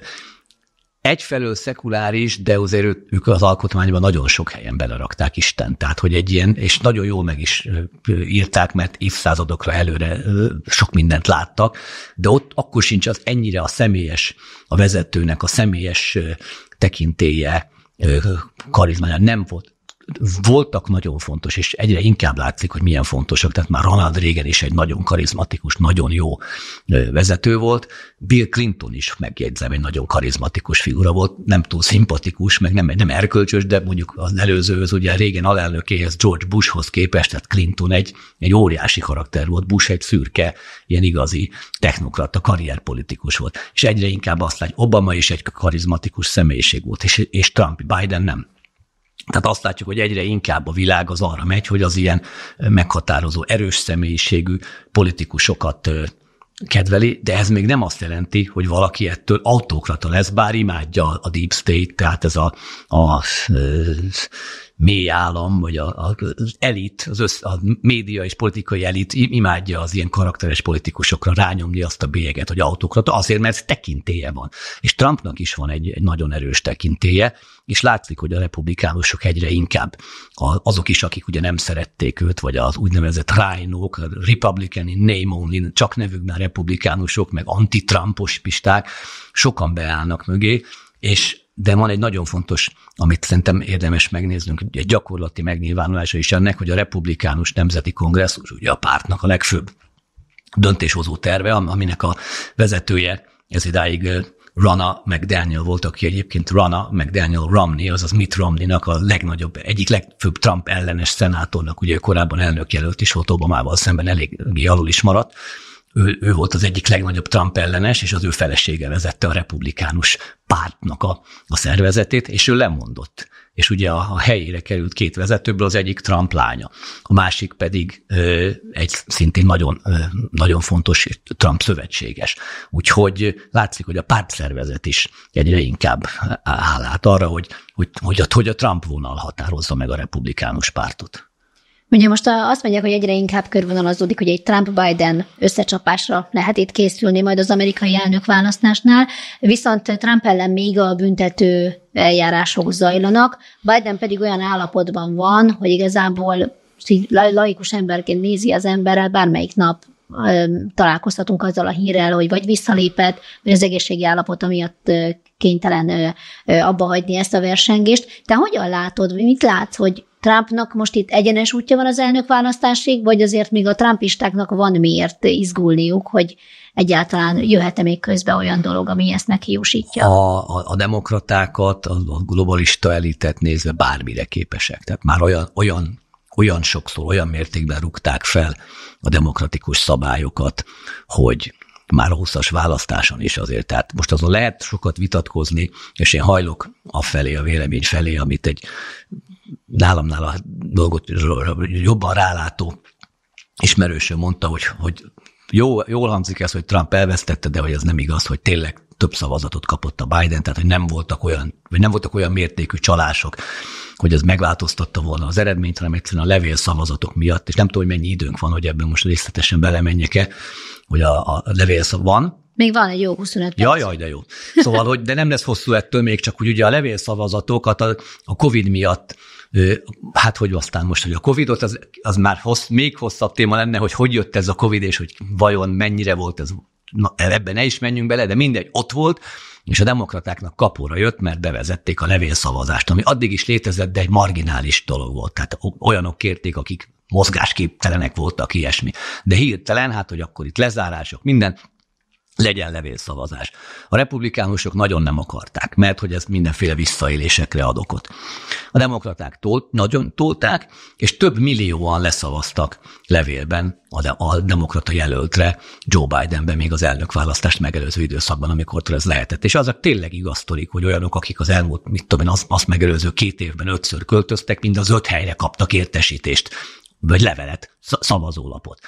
egyfelől szekuláris, de azért ők az alkotmányban nagyon sok helyen belerakták Isten. Tehát, hogy egy ilyen, és nagyon jól meg is írták, mert évszázadokra előre sok mindent láttak, de ott akkor sincs az ennyire a személyes, a vezetőnek a személyes tekintélye, karizmája nem volt voltak nagyon fontos, és egyre inkább látszik, hogy milyen fontosak. Tehát már Ronald Reagan is egy nagyon karizmatikus, nagyon jó vezető volt. Bill Clinton is, megjegyzem, egy nagyon karizmatikus figura volt, nem túl szimpatikus, meg nem, nem erkölcsös, de mondjuk az előzőhöz, ugye régen alelnökéhez, George Bushhoz képest, tehát Clinton egy, egy óriási karakter volt, Bush egy szürke, ilyen igazi technokrata, karrierpolitikus volt. És egyre inkább azt látjuk, Obama is egy karizmatikus személyiség volt, és, és Trump, Biden nem. Tehát azt látjuk, hogy egyre inkább a világ az arra megy, hogy az ilyen meghatározó, erős személyiségű politikusokat kedveli, de ez még nem azt jelenti, hogy valaki ettől autokrata lesz, bár imádja a Deep State, tehát ez a, a mély állam, vagy a, az elit, az össz, a média és politikai elit imádja az ilyen karakteres politikusokra rányomni azt a bélyeget, hogy autokrata, azért, mert tekintéje van. És Trumpnak is van egy, egy nagyon erős tekintéje, és látszik, hogy a republikánusok egyre inkább azok is, akik ugye nem szerették őt, vagy az úgynevezett rájnók, a Republican in name only, csak nevükben republikánusok, meg anti-Trumpos pisták, sokan beállnak mögé, és de van egy nagyon fontos, amit szerintem érdemes megnéznünk, egy gyakorlati megnyilvánulása is ennek, hogy a Republikánus Nemzeti Kongresszus, ugye a pártnak a legfőbb döntéshozó terve, aminek a vezetője ez idáig Rana McDaniel volt, aki egyébként Rana McDaniel Romney, azaz Mitt Romney, Romney-nak a legnagyobb, egyik legfőbb Trump ellenes szenátornak, ugye korábban elnök jelölt is volt Obamával szemben eléggé alul is maradt, ő, ő volt az egyik legnagyobb Trump ellenes, és az ő felesége vezette a republikánus pártnak a, a szervezetét, és ő lemondott. És ugye a, a helyére került két vezetőből az egyik Trump lánya, a másik pedig ö, egy szintén nagyon, ö, nagyon fontos Trump szövetséges. Úgyhogy látszik, hogy a pártszervezet is egyre inkább áll át arra, hogy, hogy, hogy, a, hogy a Trump vonal határozza meg a republikánus pártot. Ugye most azt mondják, hogy egyre inkább körvonalazódik, hogy egy Trump-Biden összecsapásra lehet itt készülni majd az amerikai elnök választásnál, viszont Trump ellen még a büntető eljárások zajlanak, Biden pedig olyan állapotban van, hogy igazából laikus emberként nézi az emberrel bármelyik nap találkoztatunk azzal a hírrel, hogy vagy visszalépett, vagy az egészségi állapota miatt kénytelen abba hagyni ezt a versengést. Te hogyan látod, mit látsz, hogy Trumpnak most itt egyenes útja van az elnök választásig, vagy azért még a trumpistáknak van miért izgulniuk, hogy egyáltalán jöhet-e még közbe olyan dolog, ami ezt meghiúsítja? A, a, a demokratákat, a, a globalista elitet nézve bármire képesek. Tehát már olyan, olyan, olyan sokszor, olyan mértékben rúgták fel a demokratikus szabályokat, hogy már a 20 választáson is azért. Tehát most azon lehet sokat vitatkozni, és én hajlok afelé, a vélemény felé, amit egy nálamnál a dolgot jobban rálátó ismerősöm mondta, hogy, hogy jó, jól hangzik ez, hogy Trump elvesztette, de hogy ez nem igaz, hogy tényleg több szavazatot kapott a Biden, tehát hogy nem voltak olyan, vagy nem voltak olyan mértékű csalások, hogy ez megváltoztatta volna az eredményt, hanem egyszerűen a levél szavazatok miatt, és nem tudom, hogy mennyi időnk van, hogy ebben most részletesen belemenjek-e, hogy a, a levél van, még van egy jó 25 perc. Jaj, jaj, de jó. Szóval, hogy de nem lesz hosszú ettől még, csak hogy ugye a levélszavazatokat a, a COVID miatt hát hogy aztán most, hogy a Covid-ot, az, az már hossz, még hosszabb téma lenne, hogy hogy jött ez a Covid, és hogy vajon mennyire volt ez na, ebben ne is menjünk bele, de mindegy, ott volt, és a demokratáknak kapóra jött, mert bevezették a levélszavazást, ami addig is létezett, de egy marginális dolog volt. Tehát olyanok kérték, akik mozgásképtelenek voltak, ilyesmi. De hirtelen, hát, hogy akkor itt lezárások, minden, legyen levélszavazás. A republikánusok nagyon nem akarták, mert hogy ez mindenféle visszaélésekre ad okot. A demokraták tolt, nagyon tolták, és több millióan leszavaztak levélben a, de, a demokrata jelöltre Joe Bidenbe még az elnökválasztást megelőző időszakban, amikor ez lehetett. És azok tényleg igaztolik, hogy olyanok, akik az elmúlt, mit tudom én, azt, azt megelőző két évben ötször költöztek, mind az öt helyre kaptak értesítést, vagy levelet, szavazólapot.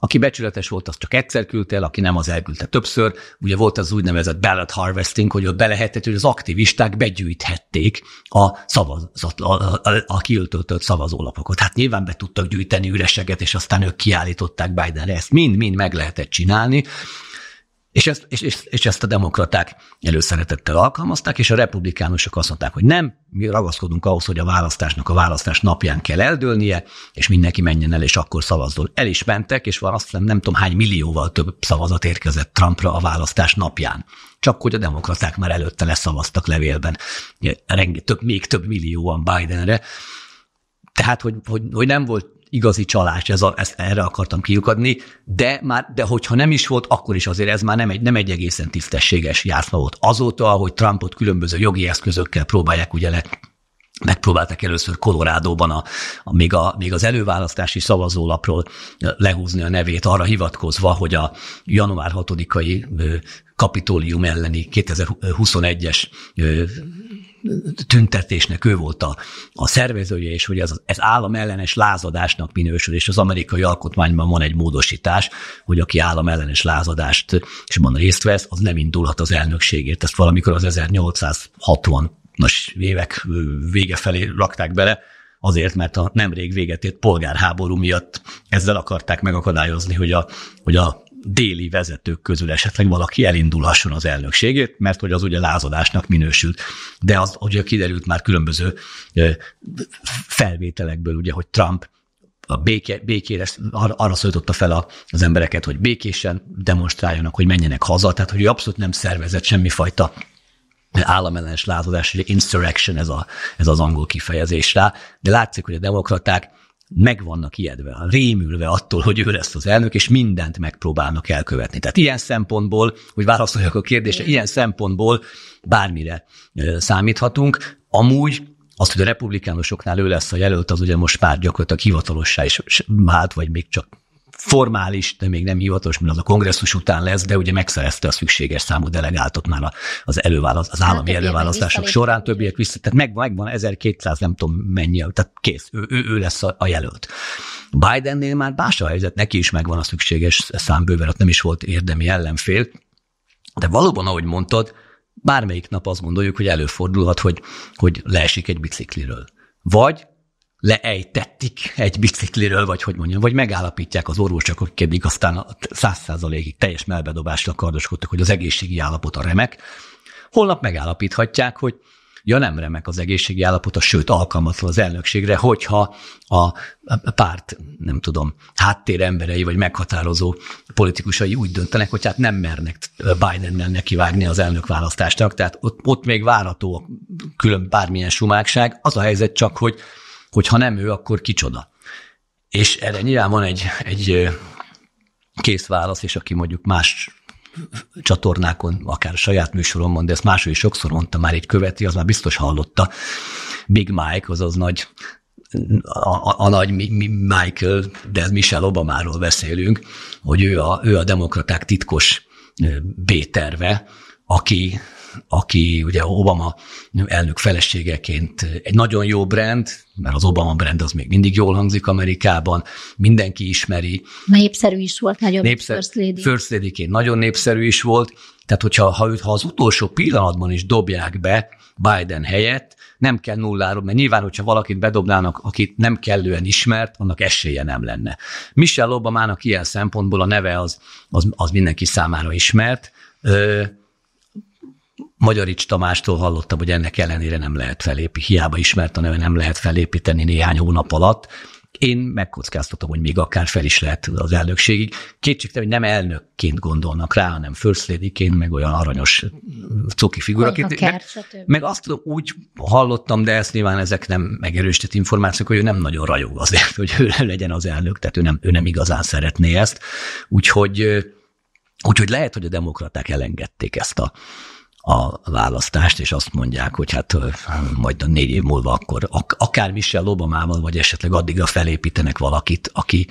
Aki becsületes volt, azt csak egyszer küldte el, aki nem, az elküldte többször. Ugye volt az úgynevezett ballot harvesting, hogy ott belehetett, hogy az aktivisták begyűjthették a, szavazat, a, a, a kiültöltött szavazólapokat. Hát nyilván be tudtak gyűjteni üreseget, és aztán ők kiállították Bidenre. Ezt mind-mind meg lehetett csinálni. És ezt, és, és, és ezt a demokraták előszeretettel alkalmazták, és a republikánusok azt mondták, hogy nem, mi ragaszkodunk ahhoz, hogy a választásnak a választás napján kell eldőlnie, és mindenki menjen el, és akkor szavazzon. El is mentek, és van azt hiszem, nem tudom hány millióval több szavazat érkezett Trumpra a választás napján. Csak hogy a demokraták már előtte leszavaztak levélben. Rengi, több, még több millióan Bidenre. Tehát, hogy, hogy, hogy nem volt igazi csalás, ez a, ezt erre akartam kiukadni, de már, de hogyha nem is volt, akkor is azért ez már nem egy, nem egy egészen tisztességes játszma volt. Azóta, hogy Trumpot különböző jogi eszközökkel próbálják ugye le, megpróbálták először Kolorádóban a, a, még, a, még az előválasztási szavazólapról lehúzni a nevét, arra hivatkozva, hogy a január 6-ai kapitólium elleni 2021-es tüntetésnek ő volt a, a szervezője, és hogy ez, ez államellenes lázadásnak minősül, és az amerikai alkotmányban van egy módosítás, hogy aki államellenes lázadást és van részt vesz, az nem indulhat az elnökségért. Ezt valamikor az 1860-as évek vége felé rakták bele, azért, mert a nemrég véget ért polgárháború miatt ezzel akarták megakadályozni, hogy a, hogy a déli vezetők közül esetleg valaki elindulhasson az elnökségét, mert hogy az ugye lázadásnak minősült. De az ugye kiderült már különböző felvételekből, ugye, hogy Trump a béke, békére, arra szólította fel az embereket, hogy békésen demonstráljanak, hogy menjenek haza, tehát hogy ő abszolút nem szervezett semmifajta államellenes lázadás, ugye insurrection ez, a, ez az angol kifejezés rá, de látszik, hogy a demokraták meg vannak ijedve, rémülve attól, hogy ő lesz az elnök, és mindent megpróbálnak elkövetni. Tehát ilyen szempontból, hogy válaszoljak a kérdésre, ilyen szempontból bármire számíthatunk. Amúgy azt, hogy a republikánusoknál ő lesz a jelölt, az ugye most már gyakorlatilag hivatalossá is vált, vagy még csak formális, de még nem hivatalos, mert az a kongresszus után lesz, de ugye megszerezte a szükséges számú delegáltot már az, előválaszt, az állami hát, előválasztások során, többiek vissza, tehát megvan, megvan 1200, nem tudom mennyi, tehát kész, ő, ő, ő lesz a, a jelölt. Bidennél már más a helyzet, neki is megvan a szükséges számbőven, ott nem is volt érdemi ellenfél, de valóban, ahogy mondtad, bármelyik nap azt gondoljuk, hogy előfordulhat, hogy, hogy leesik egy bicikliről. Vagy leejtettik egy bicikliről, vagy hogy mondjam, vagy megállapítják az orvosok, akik eddig aztán száz százalékig teljes melbedobásra kardoskodtak, hogy az egészségi állapot a remek. Holnap megállapíthatják, hogy ja nem remek az egészségi állapota, sőt alkalmatlan az elnökségre, hogyha a párt, nem tudom, háttéremberei vagy meghatározó politikusai úgy döntenek, hogy hát nem mernek Biden Bidennel nekivágni az választásnak, tehát ott, ott még várható külön bármilyen sumákság. Az a helyzet csak, hogy hogy ha nem ő, akkor kicsoda. És erre nyilván van egy, egy kész válasz, és aki mondjuk más csatornákon, akár a saját műsoromban, de ezt máshol is sokszor mondta, már egy követi, az már biztos hallotta. Big Mike, azaz nagy, a, a, a nagy mi, Michael, de ez Michelle Obamáról beszélünk, hogy ő a, ő a demokraták titkos B-terve, aki aki ugye Obama elnök feleségeként egy nagyon jó brand, mert az Obama brand az még mindig jól hangzik Amerikában, mindenki ismeri. Népszerű is volt, nagyon Népszer, First Lady. First lady nagyon népszerű is volt, tehát hogyha ha, ha az utolsó pillanatban is dobják be Biden helyett, nem kell nulláról, mert nyilván, hogyha valakit bedobnának, akit nem kellően ismert, annak esélye nem lenne. Michelle Obama-nak ilyen szempontból a neve az, az, az mindenki számára ismert, Magyarics Tamástól hallottam, hogy ennek ellenére nem lehet felépíteni, hiába ismert a neve, nem lehet felépíteni néhány hónap alatt. Én megkockáztatom, hogy még akár fel is lehet az elnökségig. Kétségtelen, hogy nem elnökként gondolnak rá, hanem fölszlédiként, meg olyan aranyos cuki figuraként. Meg, meg azt tudom, úgy hallottam, de ezt nyilván ezek nem megerősített információk, hogy ő nem nagyon rajog azért, hogy ő legyen az elnök, tehát ő nem, ő nem igazán szeretné ezt. Úgyhogy, úgyhogy lehet, hogy a demokraták elengedték ezt a a választást, és azt mondják, hogy hát majd a négy év múlva akkor akár Michelle Obamával, vagy esetleg addigra felépítenek valakit, aki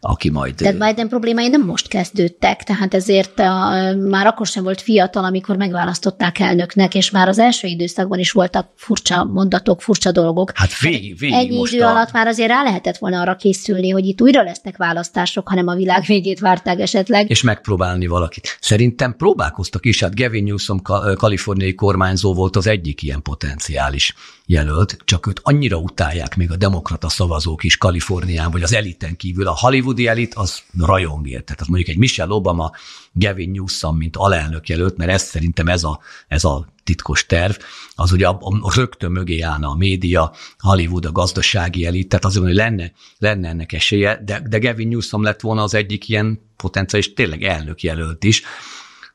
aki majd... De Biden problémái nem most kezdődtek, tehát ezért a, már akkor sem volt fiatal, amikor megválasztották elnöknek, és már az első időszakban is voltak furcsa mondatok, furcsa dolgok. Hát végig, végig Egy most idő a... alatt már azért rá lehetett volna arra készülni, hogy itt újra lesznek választások, hanem a világ végét várták esetleg. És megpróbálni valakit. Szerintem próbálkoztak is, hát Gavin Newsom kaliforniai kormányzó volt az egyik ilyen potenciális jelölt, csak őt annyira utálják még a demokrata szavazók is Kalifornián, vagy az eliten kívül. A hollywoodi elit az rajong érte. Tehát az mondjuk egy Michelle Obama, Gavin Newsom, mint alelnök jelölt, mert ez szerintem ez a, ez a titkos terv, az ugye a, a rögtön mögé állna a média, Hollywood, a gazdasági elit, tehát azért, hogy lenne, lenne ennek esélye, de, de Gavin Newsom lett volna az egyik ilyen potenciális tényleg elnök jelölt is,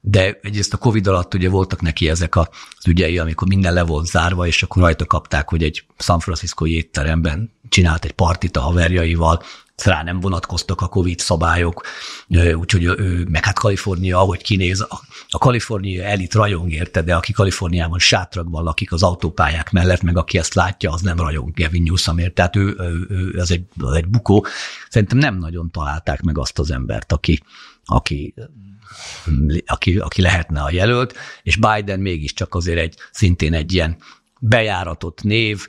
de egyrészt a Covid alatt ugye voltak neki ezek az ügyei, amikor minden le volt zárva, és akkor rajta kapták, hogy egy San francisco étteremben csinált egy partit a haverjaival, rá nem vonatkoztak a COVID szabályok, úgyhogy ő, meg hát Kalifornia, ahogy kinéz, a, Kalifornia elit rajong érte, de aki Kaliforniában sátrakban lakik az autópályák mellett, meg aki ezt látja, az nem rajong Gavin Newsomért, tehát ő, ő, ő az, egy, az egy bukó. Szerintem nem nagyon találták meg azt az embert, aki, aki, aki, aki lehetne a jelölt, és Biden mégiscsak azért egy, szintén egy ilyen bejáratott név,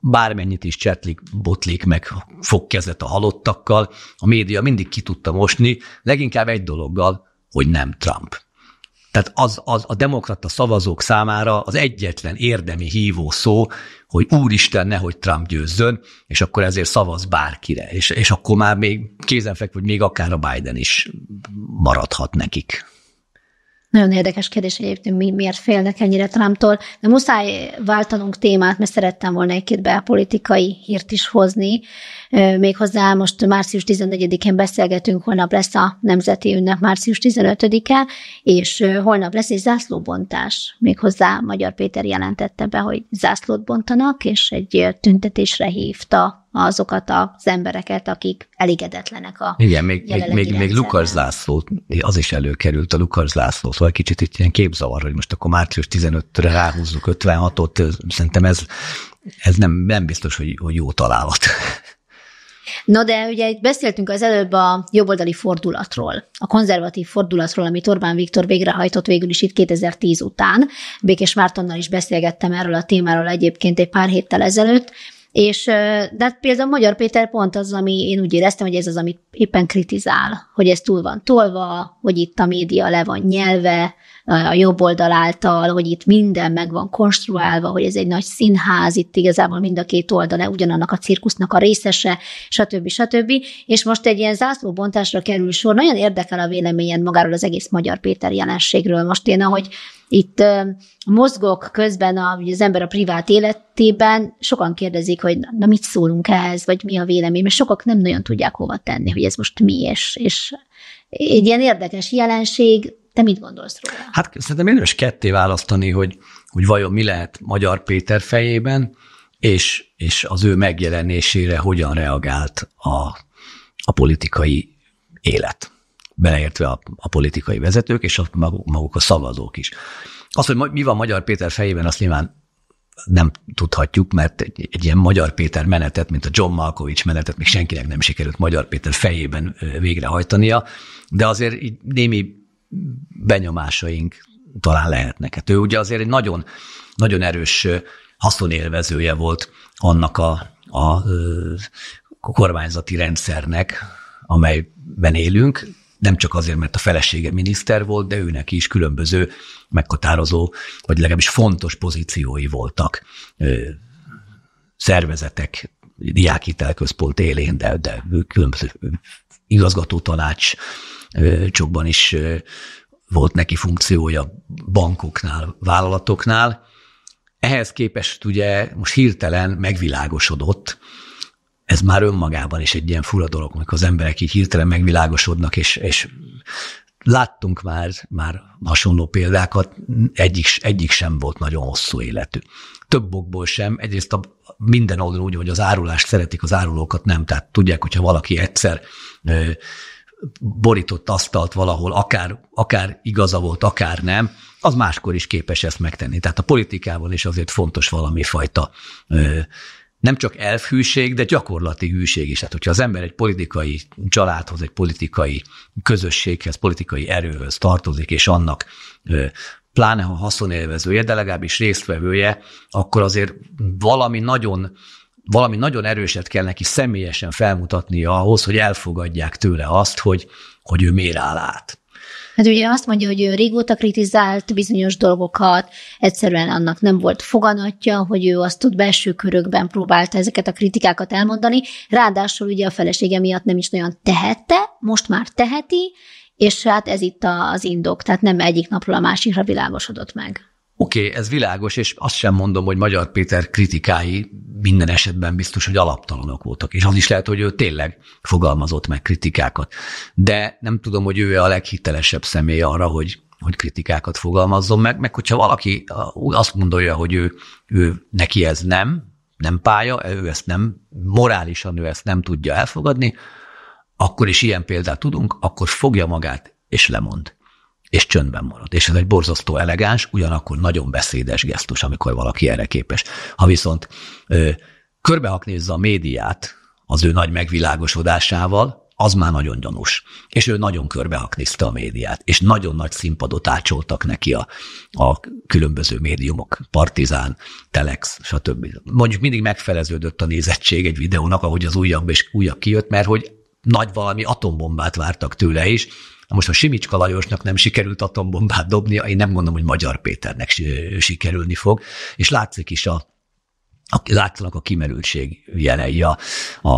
bármennyit is csetlik, botlik, meg fog kezet a halottakkal, a média mindig ki tudta mosni, leginkább egy dologgal, hogy nem Trump. Tehát az, az a demokrata szavazók számára az egyetlen érdemi hívó szó, hogy úristen, nehogy Trump győzzön, és akkor ezért szavaz bárkire, és, és akkor már még kézenfekvő, hogy még akár a Biden is maradhat nekik. Nagyon érdekes kérdés egyébként, mi, miért félnek ennyire Trumptól, de muszáj váltanunk témát, mert szerettem volna egy-két belpolitikai hírt is hozni. Méghozzá most március 14-én beszélgetünk, holnap lesz a nemzeti ünnep március 15-e, és holnap lesz egy zászlóbontás. Méghozzá Magyar Péter jelentette be, hogy zászlót bontanak, és egy tüntetésre hívta azokat az embereket, akik elégedetlenek a Igen, még, még, még, még Lukas László, az is előkerült, a Lukas László, szóval kicsit itt ilyen képzavar, hogy most akkor március 15-re ráhúzzuk 56-ot, szerintem ez, ez nem, nem biztos, hogy, hogy jó találat. No, de ugye itt beszéltünk az előbb a jobboldali fordulatról, a konzervatív fordulatról, amit Orbán Viktor végrehajtott végül is itt 2010 után. Békés Mártonnal is beszélgettem erről a témáról egyébként egy pár héttel ezelőtt, és de hát például Magyar Péter pont az, ami én úgy éreztem, hogy ez az, amit éppen kritizál, hogy ez túl van tolva, hogy itt a média le van nyelve, a jobb oldal által, hogy itt minden meg van konstruálva, hogy ez egy nagy színház, itt igazából mind a két oldal ugyanannak a cirkusznak a részese, stb. stb. És most egy ilyen zászlóbontásra kerül sor. Nagyon érdekel a véleményen magáról az egész Magyar Péter jelenségről. Most én, ahogy itt mozgok közben a, ugye az ember a privát életében, sokan kérdezik, hogy na mit szólunk ehhez, vagy mi a vélemény, mert sokak nem nagyon tudják hova tenni, hogy ez most mi, és, és egy ilyen érdekes jelenség, te mit gondolsz róla? Hát szerintem érdemes ketté választani, hogy, hogy vajon mi lehet Magyar Péter fejében, és, és az ő megjelenésére hogyan reagált a, a politikai élet, beleértve a, a politikai vezetők és a, maguk a szavazók is. Az, hogy mi van Magyar Péter fejében, azt nyilván nem tudhatjuk, mert egy, egy ilyen Magyar Péter menetet, mint a John Malkovich menetet még senkinek nem sikerült Magyar Péter fejében végrehajtania, de azért így némi benyomásaink talán lehetnek. Hát ő ugye azért egy nagyon, nagyon erős haszonélvezője volt annak a, a, a kormányzati rendszernek, amelyben élünk, nem csak azért, mert a felesége miniszter volt, de őnek is különböző meghatározó, vagy legalábbis fontos pozíciói voltak szervezetek, diákhitelközpont élén, de, de különböző igazgató tanács, csokban is volt neki funkciója bankoknál, vállalatoknál. Ehhez képest ugye most hirtelen megvilágosodott, ez már önmagában is egy ilyen fura dolog, amikor az emberek így hirtelen megvilágosodnak, és, és láttunk már, már hasonló példákat, egyik, egyik sem volt nagyon hosszú életű. Több okból sem, egyrészt a minden oldalon úgy, hogy az árulást szeretik, az árulókat nem, tehát tudják, hogyha valaki egyszer borított asztalt valahol, akár, akár igaza volt, akár nem, az máskor is képes ezt megtenni. Tehát a politikával is azért fontos valami fajta nem csak elfhűség, de gyakorlati hűség is. Tehát, hogyha az ember egy politikai családhoz, egy politikai közösséghez, politikai erőhöz tartozik, és annak pláne ha haszonélvezője, de legalábbis résztvevője, akkor azért valami nagyon valami nagyon erőset kell neki személyesen felmutatnia ahhoz, hogy elfogadják tőle azt, hogy, hogy ő miért áll át. Hát ugye azt mondja, hogy ő régóta kritizált bizonyos dolgokat, egyszerűen annak nem volt foganatja, hogy ő azt tud belső körökben próbálta ezeket a kritikákat elmondani, ráadásul ugye a felesége miatt nem is nagyon tehette, most már teheti, és hát ez itt az indok, tehát nem egyik napról a másikra világosodott meg. Oké, okay, ez világos, és azt sem mondom, hogy Magyar Péter kritikái minden esetben biztos, hogy alaptalanok voltak, és az is lehet, hogy ő tényleg fogalmazott meg kritikákat. De nem tudom, hogy ő a leghitelesebb személy arra, hogy hogy kritikákat fogalmazzon meg, meg hogyha valaki azt gondolja, hogy ő, ő neki ez nem, nem pálya, ő ezt nem, morálisan ő ezt nem tudja elfogadni, akkor is ilyen példát tudunk, akkor fogja magát és lemond és csöndben marad. És ez egy borzasztó elegáns, ugyanakkor nagyon beszédes gesztus, amikor valaki erre képes. Ha viszont ö, körbehaknézza a médiát az ő nagy megvilágosodásával, az már nagyon gyanús. És ő nagyon körbehaknézte a médiát, és nagyon nagy színpadot ácsoltak neki a, a különböző médiumok, Partizán, Telex, stb. Mondjuk mindig megfeleződött a nézettség egy videónak, ahogy az újabb és újabb kijött, mert hogy nagy valami atombombát vártak tőle is, Na most, ha Simicska Lajosnak nem sikerült atombombát dobnia, én nem gondolom, hogy Magyar Péternek sikerülni fog, és látszik is a a, látszanak a kimerültség jelei a, a,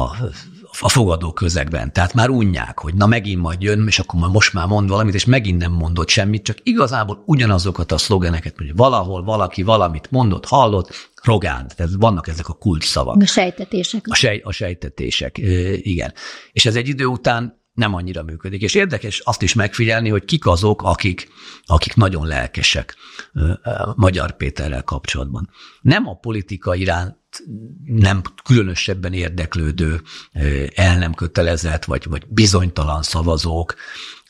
a fogadó közegben. Tehát már unják, hogy na megint majd jön, és akkor majd most már mond valamit, és megint nem mondott semmit, csak igazából ugyanazokat a szlogeneket, hogy valahol valaki valamit mondott, hallott, Rogán, tehát vannak ezek a szavak. A sejtetések. A, sej, a sejtetések, igen. És ez egy idő után nem annyira működik. És érdekes azt is megfigyelni, hogy kik azok, akik, akik nagyon lelkesek Magyar Péterrel kapcsolatban. Nem a politika iránt nem különösebben érdeklődő, el nem kötelezett, vagy, vagy bizonytalan szavazók,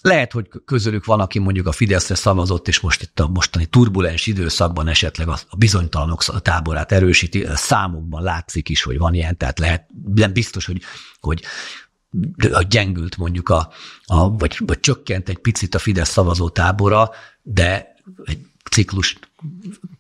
lehet, hogy közülük van, aki mondjuk a Fideszre szavazott, és most itt a mostani turbulens időszakban esetleg a bizonytalanok táborát erősíti, a látszik is, hogy van ilyen, tehát lehet, nem biztos, hogy, hogy a gyengült mondjuk a, a vagy, vagy csökkent egy picit a Fidesz szavazó tábora, de egy ciklus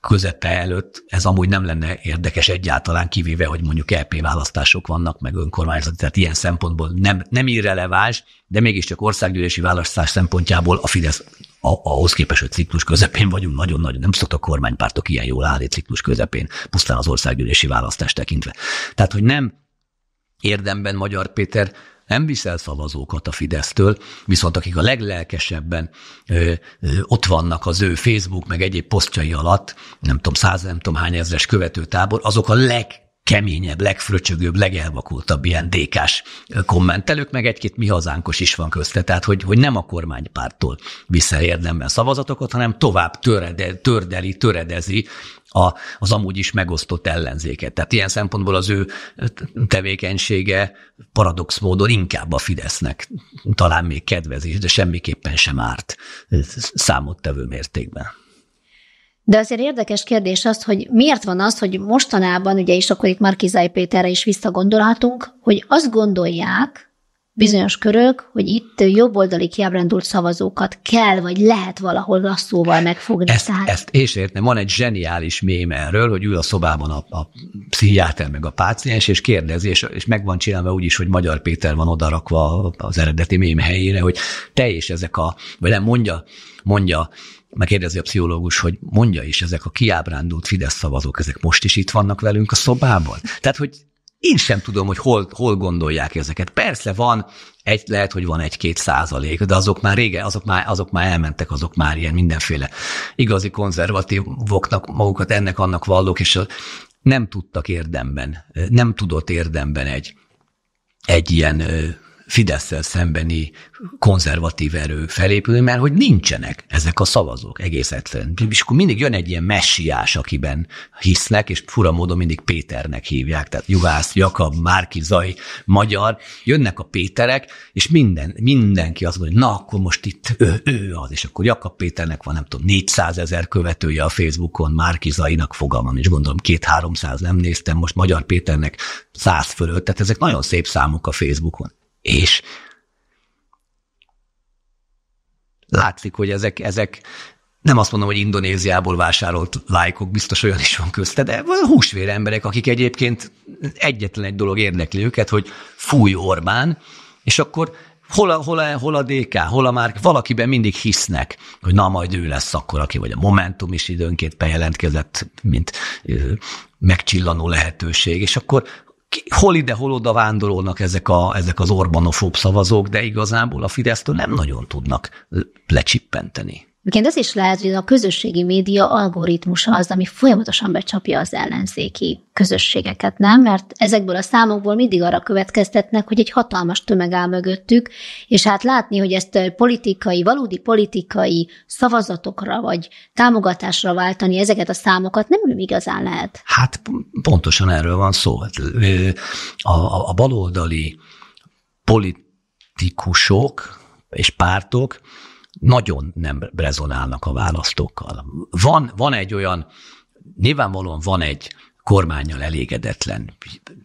közepe előtt ez amúgy nem lenne érdekes egyáltalán, kivéve, hogy mondjuk LP e választások vannak, meg önkormányzat, tehát ilyen szempontból nem, nem irreleváns, de mégiscsak országgyűlési választás szempontjából a Fidesz a, ahhoz képest, hogy ciklus közepén vagyunk, nagyon-nagyon nem szoktak kormánypártok ilyen jól állni ciklus közepén, pusztán az országgyűlési választást tekintve. Tehát, hogy nem érdemben Magyar Péter nem viszel szavazókat a Fidesztől, viszont akik a leglelkesebben ö, ö, ott vannak az ő Facebook, meg egyéb posztjai alatt, nem tudom, száz, nem tudom hány ezres követőtábor, azok a leg legkeményebb, legfröcsögőbb, legelvakultabb ilyen dékás kommentelők, meg egy-két mi hazánkos is van közte, tehát hogy, hogy nem a kormánypártól érdemben szavazatokat, hanem tovább törede, tördeli, töredezi a, az amúgy is megosztott ellenzéket. Tehát ilyen szempontból az ő tevékenysége paradox módon inkább a Fidesznek talán még kedvezés, de semmiképpen sem árt számottevő mértékben. De azért érdekes kérdés az, hogy miért van az, hogy mostanában, ugye is akkor itt Markizai Péterre is visszagondolhatunk, hogy azt gondolják bizonyos körök, hogy itt jobboldali kiábrándult szavazókat kell, vagy lehet valahol lasszóval megfogni. Ezt, tehát... ezt és értem, van egy zseniális mém erről, hogy ül a szobában a, a pszichiáter meg a páciens, és kérdezi, és, és meg van csinálva úgy is, hogy Magyar Péter van odarakva az eredeti mém helyére, hogy te és ezek a, vagy nem mondja, mondja megkérdezi a pszichológus, hogy mondja is, ezek a kiábrándult Fidesz szavazók, ezek most is itt vannak velünk a szobában? Tehát, hogy én sem tudom, hogy hol, hol gondolják ezeket. Persze van, egy, lehet, hogy van egy-két százalék, de azok már régen, azok már, azok már elmentek, azok már ilyen mindenféle igazi konzervatívoknak magukat ennek-annak vallók, és nem tudtak érdemben, nem tudott érdemben egy, egy ilyen Fideszsel szembeni konzervatív erő felépülni, mert hogy nincsenek ezek a szavazók egész egyszerűen. És akkor mindig jön egy ilyen messiás, akiben hisznek, és fura módon mindig Péternek hívják, tehát Juhász, Jakab, Márki, Zaj, Magyar, jönnek a Péterek, és minden, mindenki azt gondolja, na akkor most itt ő, ő az, és akkor Jakab Péternek van, nem tudom, 400 ezer követője a Facebookon, Márki Zainak fogalmam, és gondolom két-háromszáz nem néztem, most Magyar Péternek száz fölött, tehát ezek nagyon szép számok a Facebookon. És látszik, hogy ezek, ezek nem azt mondom, hogy Indonéziából vásárolt lájkok, biztos olyan is van közte, de húsvér emberek, akik egyébként egyetlen egy dolog érdekli őket, hogy fúj Orbán, és akkor hol a, hol, a, hol a DK, hol a már valakiben mindig hisznek, hogy na majd ő lesz akkor, aki vagy a Momentum is időnként bejelentkezett, mint megcsillanó lehetőség, és akkor hol ide, hol oda vándorolnak ezek, a, ezek az orbanofób szavazók, de igazából a Fidesztől nem nagyon tudnak lecsippenteni. Egyébként az is lehet, hogy a közösségi média algoritmusa az, ami folyamatosan becsapja az ellenzéki közösségeket, nem? Mert ezekből a számokból mindig arra következtetnek, hogy egy hatalmas tömeg áll mögöttük, és hát látni, hogy ezt politikai, valódi politikai szavazatokra vagy támogatásra váltani ezeket a számokat nem igazán lehet. Hát pontosan erről van szó. Hát, a, a, a baloldali politikusok és pártok nagyon nem rezonálnak a választókkal. Van, van egy olyan, nyilvánvalóan van egy kormányjal elégedetlen,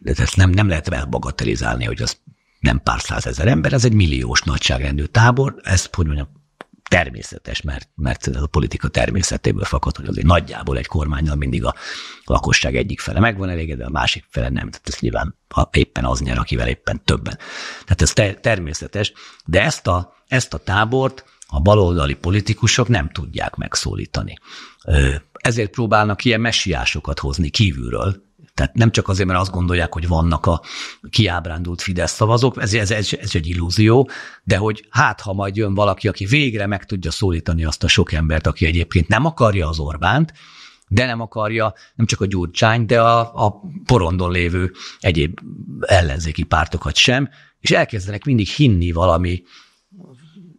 ezt nem, nem lehet elbagatelizálni, hogy az nem pár százezer ember, ez egy milliós nagyságrendű tábor, ez, hogy mondjam, természetes, mert, mert ez a politika természetéből fakad, hogy azért nagyjából egy kormányjal mindig a lakosság egyik fele megvan elégedve, a másik fele nem. Tehát ez nyilván ha éppen az nyer, akivel éppen többen. Tehát ez te- természetes, de ezt a, ezt a tábort a baloldali politikusok nem tudják megszólítani. Ezért próbálnak ilyen messiásokat hozni kívülről, tehát nem csak azért, mert azt gondolják, hogy vannak a kiábrándult Fidesz szavazók, ez, ez, ez, ez egy illúzió, de hogy hát, ha majd jön valaki, aki végre meg tudja szólítani azt a sok embert, aki egyébként nem akarja az Orbánt, de nem akarja nem csak a gyurcsány, de a, a porondon lévő egyéb ellenzéki pártokat sem, és elkezdenek mindig hinni valami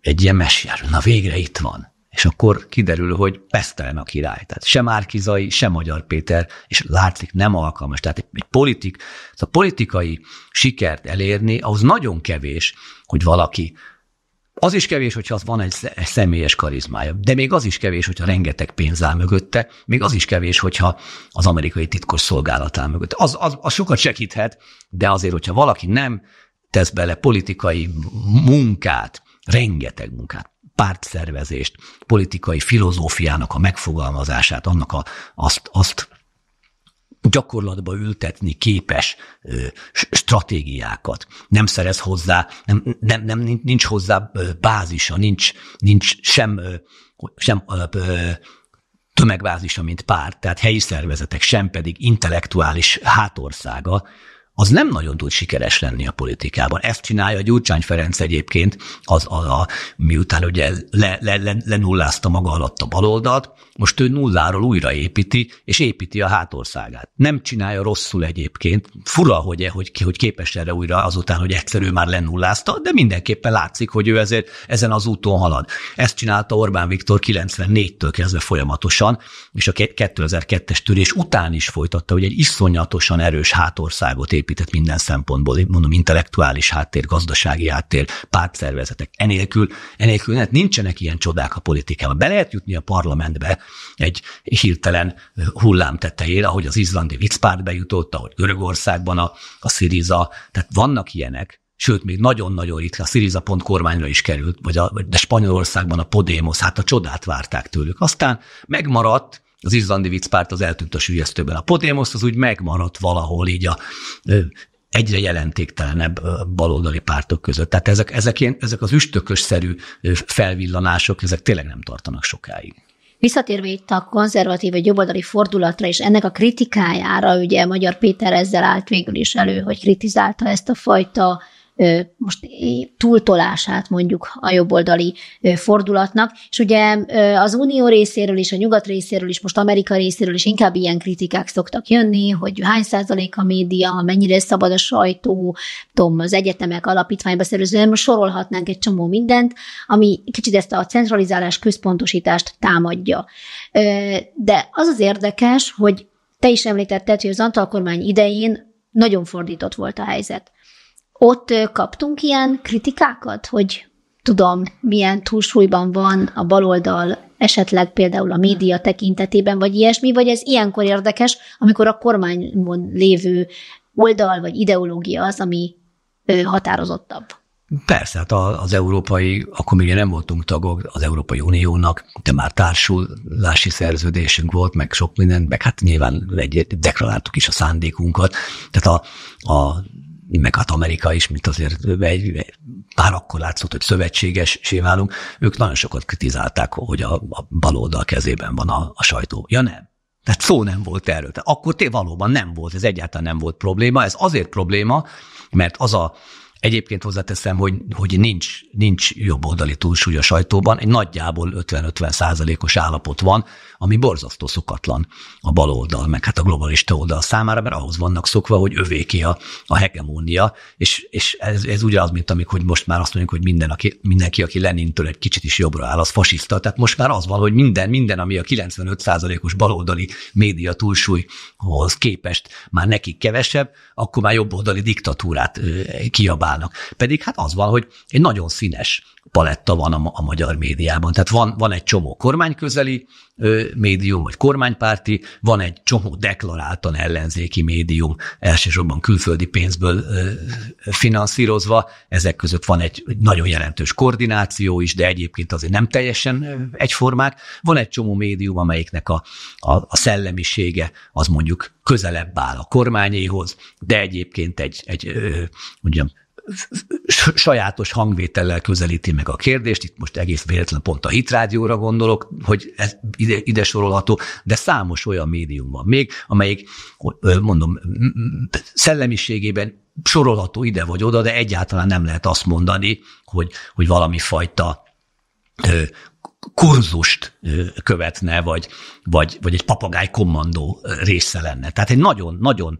egy ilyen mesjáró, na végre itt van. És akkor kiderül, hogy Pesztelen a király. Tehát se Márkizai, se Magyar Péter, és látszik nem alkalmas. Tehát egy, egy politik, szóval politikai sikert elérni, ahhoz nagyon kevés, hogy valaki az is kevés, hogyha az van egy, egy személyes karizmája, de még az is kevés, hogyha rengeteg pénz áll mögötte, még az is kevés, hogyha az amerikai titkos szolgálat áll mögötte. Az, az, az sokat segíthet, de azért, hogyha valaki nem tesz bele politikai munkát, Rengeteg munkát, pártszervezést, politikai filozófiának a megfogalmazását, annak a, azt, azt gyakorlatba ültetni képes ö, stratégiákat. Nem szerez hozzá, nem, nem, nem nincs hozzá bázisa, nincs, nincs sem, ö, sem ö, tömegbázisa, mint párt, tehát helyi szervezetek, sem pedig intellektuális hátországa, az nem nagyon tud sikeres lenni a politikában. Ezt csinálja Gyurcsány Ferenc egyébként, az, a, a, miután ugye le, le, le, lenullázta maga alatt a baloldalt, most ő nulláról újraépíti, és építi a hátországát. Nem csinálja rosszul egyébként, fura, hogy, -e, hogy, hogy képes erre újra azután, hogy egyszerű már lenullázta, de mindenképpen látszik, hogy ő ezért ezen az úton halad. Ezt csinálta Orbán Viktor 94-től kezdve folyamatosan, és a 2002-es törés után is folytatta, hogy egy iszonyatosan erős hátországot épít felépített minden szempontból, mondom, intellektuális háttér, gazdasági háttér, pártszervezetek. Enélkül, enélkül hát nincsenek ilyen csodák a politikában. Be lehet jutni a parlamentbe egy hirtelen hullám tetejére, ahogy az izlandi viccpárt bejutott, ahogy Görögországban a, a Syriza, tehát vannak ilyenek, sőt, még nagyon-nagyon ritka, a Syriza pont kormányra is került, vagy a, de Spanyolországban a Podemos, hát a csodát várták tőlük. Aztán megmaradt az izlandi viccpárt az eltűnt a sülyeztőben. A Podemos az úgy megmaradt valahol így a egyre jelentéktelenebb baloldali pártok között. Tehát ezek, ezek, ilyen, ezek az üstökös-szerű felvillanások, ezek tényleg nem tartanak sokáig. Visszatérve itt a konzervatív vagy jobboldali fordulatra és ennek a kritikájára, ugye Magyar Péter ezzel állt végül is elő, hogy kritizálta ezt a fajta most túltolását mondjuk a jobboldali fordulatnak, és ugye az unió részéről is, a nyugat részéről is, most Amerika részéről is inkább ilyen kritikák szoktak jönni, hogy hány százalék a média, mennyire szabad a sajtó, tom, az egyetemek alapítványba szerző, most sorolhatnánk egy csomó mindent, ami kicsit ezt a centralizálás, központosítást támadja. De az az érdekes, hogy te is említetted, hogy az Antal kormány idején nagyon fordított volt a helyzet ott kaptunk ilyen kritikákat, hogy tudom, milyen túlsúlyban van a baloldal esetleg például a média tekintetében, vagy ilyesmi, vagy ez ilyenkor érdekes, amikor a kormányon lévő oldal vagy ideológia az, ami határozottabb. Persze, hát az európai, akkor még nem voltunk tagok az Európai Uniónak, de már társulási szerződésünk volt, meg sok minden, meg hát nyilván egy, deklaráltuk is a szándékunkat. Tehát a, a meg hát Amerika is, mint azért egy, egy pár akkor látszott, hogy szövetséges válunk, ők nagyon sokat kritizálták, hogy a, a baloldal kezében van a, a sajtó. Ja nem. Tehát szó nem volt erről. Tehát akkor té valóban nem volt, ez egyáltalán nem volt probléma. Ez azért probléma, mert az a, Egyébként hozzáteszem, hogy, hogy nincs, nincs jobb oldali túlsúly a sajtóban, egy nagyjából 50-50 százalékos állapot van, ami borzasztó szokatlan a baloldal, meg hát a globalista oldal számára, mert ahhoz vannak szokva, hogy övéki a, a hegemónia, és, és ez, ez ugyanaz, mint amikor most már azt mondjuk, hogy minden, aki, mindenki, aki Lenintől egy kicsit is jobbra áll, az fasiszta. Tehát most már az van, hogy minden, minden, ami a 95%-os baloldali média túlsúlyhoz képest már nekik kevesebb, akkor már jobboldali diktatúrát kiabálnak. Pedig hát az van, hogy egy nagyon színes paletta van a, a magyar médiában. Tehát van, van egy csomó kormányközeli ö, médium, vagy kormánypárti, van egy csomó deklaráltan ellenzéki médium, elsősorban külföldi pénzből ö, finanszírozva, ezek között van egy nagyon jelentős koordináció is, de egyébként azért nem teljesen egyformák. Van egy csomó médium, amelyiknek a, a, a szellemisége az mondjuk közelebb áll a kormányéhoz, de egyébként egy, egy ö, mondjam, sajátos hangvétellel közelíti meg a kérdést, itt most egész véletlen pont a hitrádióra gondolok, hogy ez ide, ide sorolható, de számos olyan médium van még, amelyik, mondom, szellemiségében sorolható ide vagy oda, de egyáltalán nem lehet azt mondani, hogy, hogy valami fajta kurzust követne, vagy, vagy, vagy egy papagáj kommandó része lenne. Tehát egy nagyon-nagyon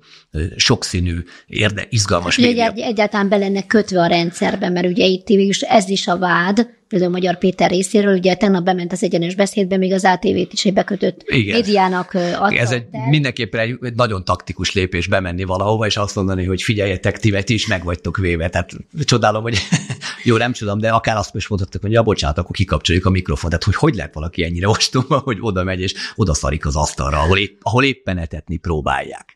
sokszínű, érde, izgalmas hát média. Egy, egyáltalán be lenne kötve a rendszerbe, mert ugye itt is ez is a vád, például Magyar Péter részéről, ugye tegnap bement az egyenes beszédbe, még az ATV-t is egy bekötött Igen. médiának adta. Ez egy, de... mindenképpen egy, egy nagyon taktikus lépés bemenni valahova, és azt mondani, hogy figyeljetek, ti, ti is meg vagytok véve. Tehát csodálom, hogy jó, nem csodálom, de akár azt is mondhatok, hogy ja, bocsánat, akkor kikapcsoljuk a mikrofon. Tehát hogy hogy lehet valaki ennyi ennyire ostoba, hogy oda megy, és oda szarik az asztalra, ahol, épp, ahol éppen etetni próbálják.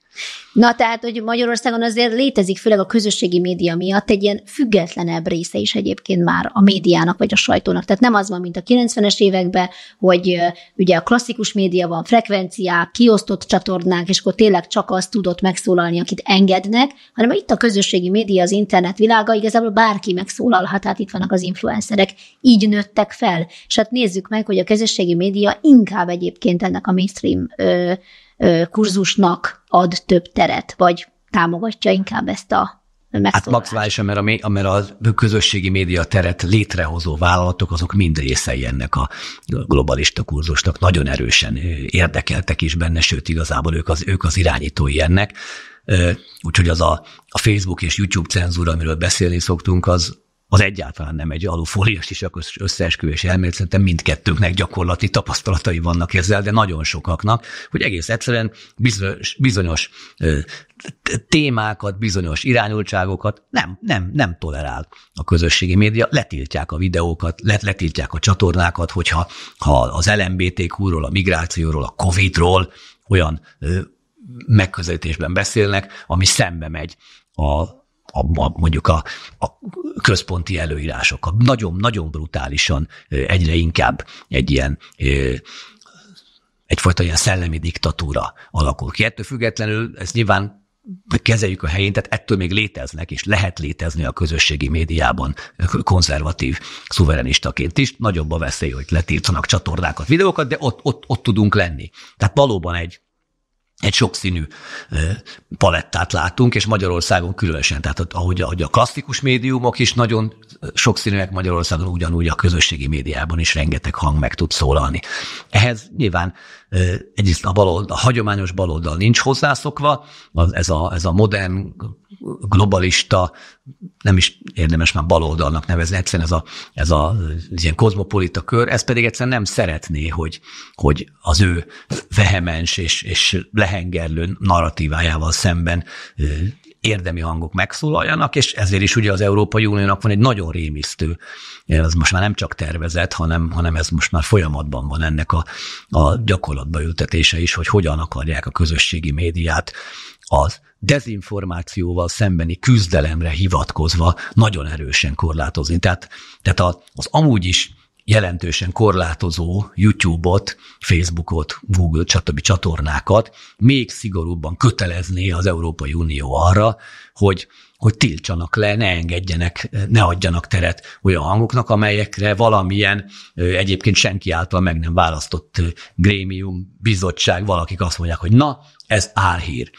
Na tehát, hogy Magyarországon azért létezik, főleg a közösségi média miatt egy ilyen függetlenebb része is egyébként már a médiának vagy a sajtónak. Tehát nem az van, mint a 90-es években, hogy ugye a klasszikus média van, frekvenciák, kiosztott csatornák, és akkor tényleg csak azt tudott megszólalni, akit engednek, hanem itt a közösségi média, az internet világa, igazából bárki megszólalhat, hát itt vannak az influencerek, így nőttek fel. És hát nézzük meg, hogy a közösségi média inkább egyébként ennek a mainstream ö, kurzusnak ad több teret, vagy támogatja inkább ezt a Hát maximálisan, mert a, mert a közösségi média teret létrehozó vállalatok, azok mind részei ennek a globalista kurzusnak, nagyon erősen érdekeltek is benne, sőt igazából ők az, ők az irányítói ennek. Úgyhogy az a, a Facebook és YouTube cenzúra, amiről beszélni szoktunk, az, az egyáltalán nem egy alufóliás is összeesküvés elmélet, szerintem mindkettőnknek gyakorlati tapasztalatai vannak ezzel, de nagyon sokaknak, hogy egész egyszerűen bizonyos, bizonyos témákat, bizonyos irányultságokat nem, nem, nem tolerál a közösségi média, letiltják a videókat, let, letiltják a csatornákat, hogyha ha az LMBTQ-ról, a migrációról, a COVID-ról olyan megközelítésben beszélnek, ami szembe megy a, a, a, mondjuk a, a központi előírások. Nagyon-nagyon brutálisan egyre inkább egy ilyen egyfajta ilyen szellemi diktatúra alakul ki. Ettől függetlenül ez nyilván kezeljük a helyén, tehát ettől még léteznek, és lehet létezni a közösségi médiában konzervatív szuverenistaként is. Nagyobb a veszély, hogy letiltanak csatornákat, videókat, de ott, ott, ott tudunk lenni. Tehát valóban egy egy sokszínű palettát látunk, és Magyarországon különösen, tehát ahogy, ahogy a klasszikus médiumok is nagyon sokszínűek Magyarországon, ugyanúgy a közösségi médiában is rengeteg hang meg tud szólalni. Ehhez nyilván egyrészt a, baloldal, a hagyományos baloldal nincs hozzászokva, az, ez, a, ez a modern globalista, nem is érdemes már baloldalnak nevezni, egyszerűen ez a, ez a ez ilyen kozmopolita kör, ez pedig egyszerűen nem szeretné, hogy, hogy az ő vehemens és, és lehengerlő narratívájával szemben érdemi hangok megszólaljanak, és ezért is ugye az Európai Uniónak van egy nagyon rémisztő, ez most már nem csak tervezet, hanem, hanem ez most már folyamatban van ennek a, a gyakorlatba ültetése is, hogy hogyan akarják a közösségi médiát az dezinformációval szembeni küzdelemre hivatkozva nagyon erősen korlátozni. Tehát, tehát az az amúgy is jelentősen korlátozó YouTube-ot, Facebook-ot, Google, stb. csatornákat még szigorúbban kötelezné az Európai Unió arra, hogy, hogy tiltsanak le, ne engedjenek, ne adjanak teret olyan hangoknak, amelyekre valamilyen egyébként senki által meg nem választott grémium, bizottság, valakik azt mondják, hogy na, ez álhír.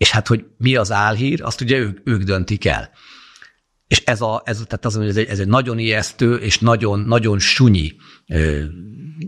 És hát, hogy mi az álhír, azt ugye ők, ők döntik el. És ez, a, ez, tehát az, hogy ez, egy, ez egy nagyon ijesztő és nagyon, nagyon sunyi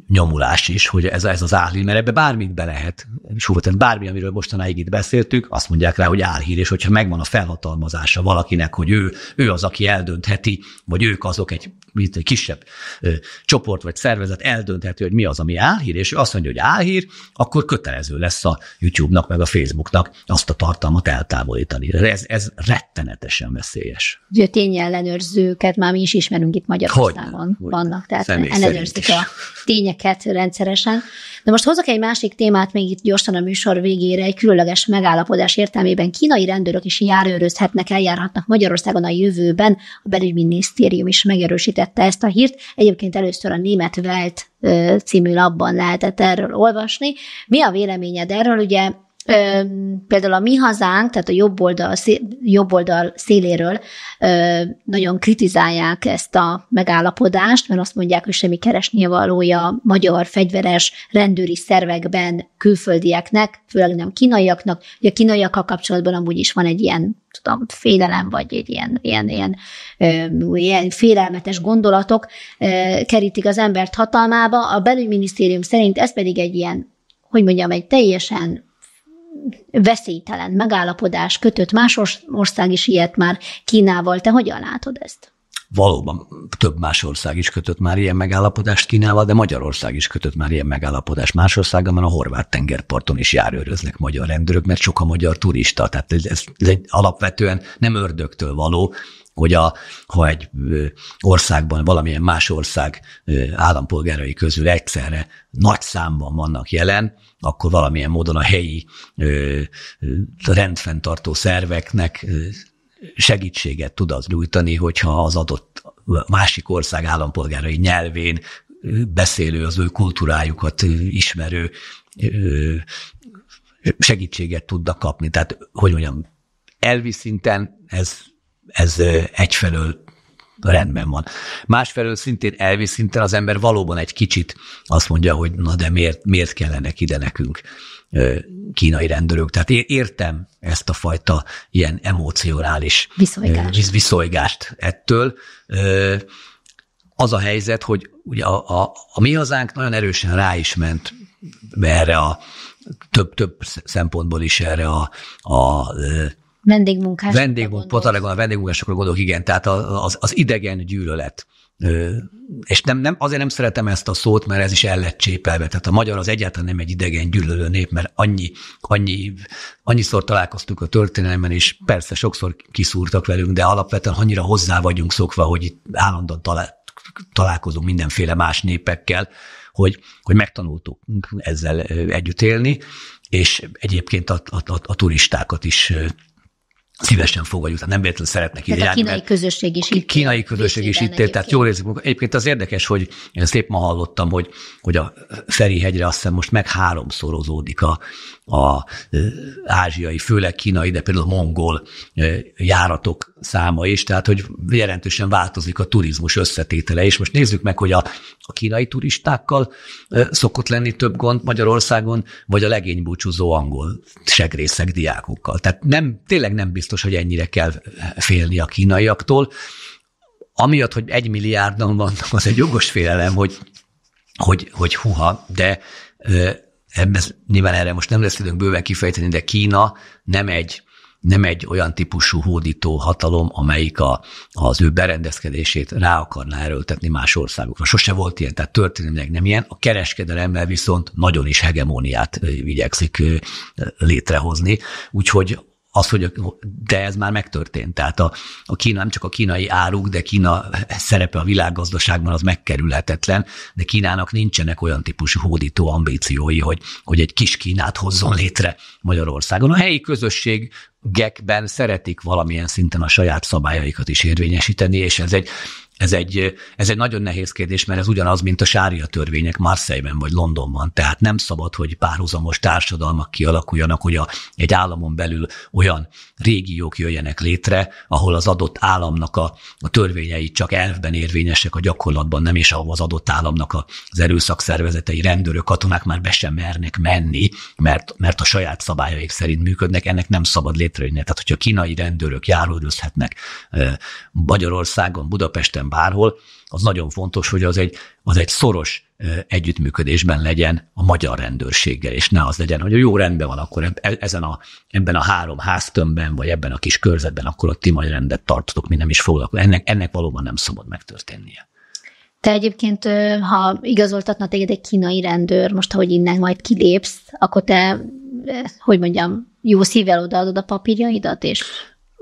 nyomulás is, hogy ez, ez az álhír, mert ebbe bármit be lehet súgotani. Bármi, amiről mostanáig itt beszéltük, azt mondják rá, hogy álhír, és hogyha megvan a felhatalmazása valakinek, hogy ő, ő az, aki eldöntheti, vagy ők azok egy, mint egy kisebb ö, csoport vagy szervezet eldöntheti, hogy mi az, ami álhír, és ő azt mondja, hogy álhír, akkor kötelező lesz a YouTube-nak, meg a Facebook-nak, azt a tartalmat eltávolítani. Ez, ez rettenetesen veszélyes. Ugye tényellenőrzőket már mi is ismerünk itt Magyarországon. Hogy, vannak, tehát ellenőrzők megnézzük a tényeket rendszeresen. De most hozok egy másik témát még itt gyorsan a műsor végére, egy különleges megállapodás értelmében kínai rendőrök is járőrözhetnek, eljárhatnak Magyarországon a jövőben. A belügyminisztérium is megerősítette ezt a hírt. Egyébként először a német Welt című labban lehetett erről olvasni. Mi a véleményed erről? Ugye Ö, például a mi hazánk, tehát a jobb oldal, szél, jobb oldal széléről ö, nagyon kritizálják ezt a megállapodást, mert azt mondják, hogy semmi keresnie valója magyar fegyveres rendőri szervekben külföldieknek, főleg nem kínaiaknak. Ugye a kínaiakkal kapcsolatban amúgy is van egy ilyen tudom, félelem, vagy egy ilyen, ilyen, ilyen, ö, ilyen félelmetes gondolatok kerítik az embert hatalmába. A belügyminisztérium szerint ez pedig egy ilyen, hogy mondjam, egy teljesen veszélytelen megállapodás kötött, más ország is ilyet már Kínával. Te hogyan látod ezt? valóban több más ország is kötött már ilyen megállapodást Kínával, de Magyarország is kötött már ilyen megállapodást más országgal, mert a horvát tengerparton is járőröznek magyar rendőrök, mert sok a magyar turista. Tehát ez, ez, ez egy alapvetően nem ördögtől való, hogy a, ha egy országban, valamilyen más ország állampolgárai közül egyszerre nagy számban vannak jelen, akkor valamilyen módon a helyi rendfenntartó szerveknek segítséget tud az nyújtani, hogyha az adott másik ország állampolgárai nyelvén beszélő, az ő kultúrájukat ismerő segítséget tudnak kapni. Tehát, hogy mondjam, elvi szinten ez, ez egyfelől rendben van. Másfelől szintén elvi szinten az ember valóban egy kicsit azt mondja, hogy na de miért, miért kellene ide nekünk kínai rendőrök. Tehát én értem ezt a fajta ilyen emocionális viszonygást, viszolygást ettől. Az a helyzet, hogy ugye a, a, a mi hazánk nagyon erősen rá is ment erre a több-több szempontból is erre a, a Vendégmunkásokra Vendégmunk, gondolok. a vendégmunkásokra gondolok, igen, tehát az, az idegen gyűlölet és nem, nem, azért nem szeretem ezt a szót, mert ez is el lett csépelve. Tehát a magyar az egyáltalán nem egy idegen gyűlölő nép, mert annyi, annyi, annyiszor találkoztuk a történelemben, és persze sokszor kiszúrtak velünk, de alapvetően annyira hozzá vagyunk szokva, hogy itt állandóan talál, találkozunk mindenféle más népekkel, hogy, hogy megtanultuk ezzel együtt élni, és egyébként a, a, a, a turistákat is szívesen fogadjuk, tehát nem véletlenül szeretnek ide járni. A kínai közösség is itt. Kínai közösség is itt él, tehát jól érzik magukat. Egyébként az érdekes, hogy én szép ma hallottam, hogy, hogy a Ferihegyre azt hiszem most meg háromszorozódik a, a ázsiai, főleg kínai, de például a mongol járatok száma is, tehát hogy jelentősen változik a turizmus összetétele, és most nézzük meg, hogy a, a kínai turistákkal szokott lenni több gond Magyarországon, vagy a legénybúcsúzó angol segrészek diákokkal. Tehát nem, tényleg nem biztos, hogy ennyire kell félni a kínaiaktól. Amiatt, hogy egy milliárdan vannak, az egy jogos félelem, hogy, hogy, hogy huha, de Ebben, nyilván erre most nem lesz időnk bőven kifejteni, de Kína nem egy nem egy olyan típusú hódító hatalom, amelyik a, az ő berendezkedését rá akarná erőltetni más országokra. Sose volt ilyen, tehát történelmileg nem ilyen. A kereskedelemmel viszont nagyon is hegemóniát igyekszik létrehozni, úgyhogy az, hogy a, de ez már megtörtént. Tehát a, a Kína nem csak a kínai áruk, de Kína szerepe a világgazdaságban az megkerülhetetlen, de Kínának nincsenek olyan típusú hódító ambíciói, hogy, hogy egy kis Kínát hozzon létre Magyarországon. A helyi közösség gekben szeretik valamilyen szinten a saját szabályaikat is érvényesíteni, és ez egy ez egy, ez egy nagyon nehéz kérdés, mert ez ugyanaz, mint a sária törvények Marseille-ben vagy Londonban. Tehát nem szabad, hogy párhuzamos társadalmak kialakuljanak, hogy a, egy államon belül olyan régiók jöjjenek létre, ahol az adott államnak a, a törvényei csak elvben érvényesek, a gyakorlatban nem, és ahol az adott államnak az erőszakszervezetei, rendőrök, katonák már be sem mernek menni, mert, mert a saját szabályaik szerint működnek, ennek nem szabad létrejönni. Tehát, hogyha kínai rendőrök járőrözhetnek eh, Magyarországon, Budapesten, bárhol, az nagyon fontos, hogy az egy, az egy szoros együttműködésben legyen a magyar rendőrséggel, és ne az legyen, hogy jó rendben van, akkor e-, ezen a, ebben a három háztömbben, vagy ebben a kis körzetben, akkor a ti majd rendet tartotok, mi nem is foglalkozunk. Ennek, ennek valóban nem szabad megtörténnie. Te egyébként, ha igazoltatna téged egy kínai rendőr, most ahogy innen majd kilépsz, akkor te, hogy mondjam, jó szívvel odaadod a papírjaidat, és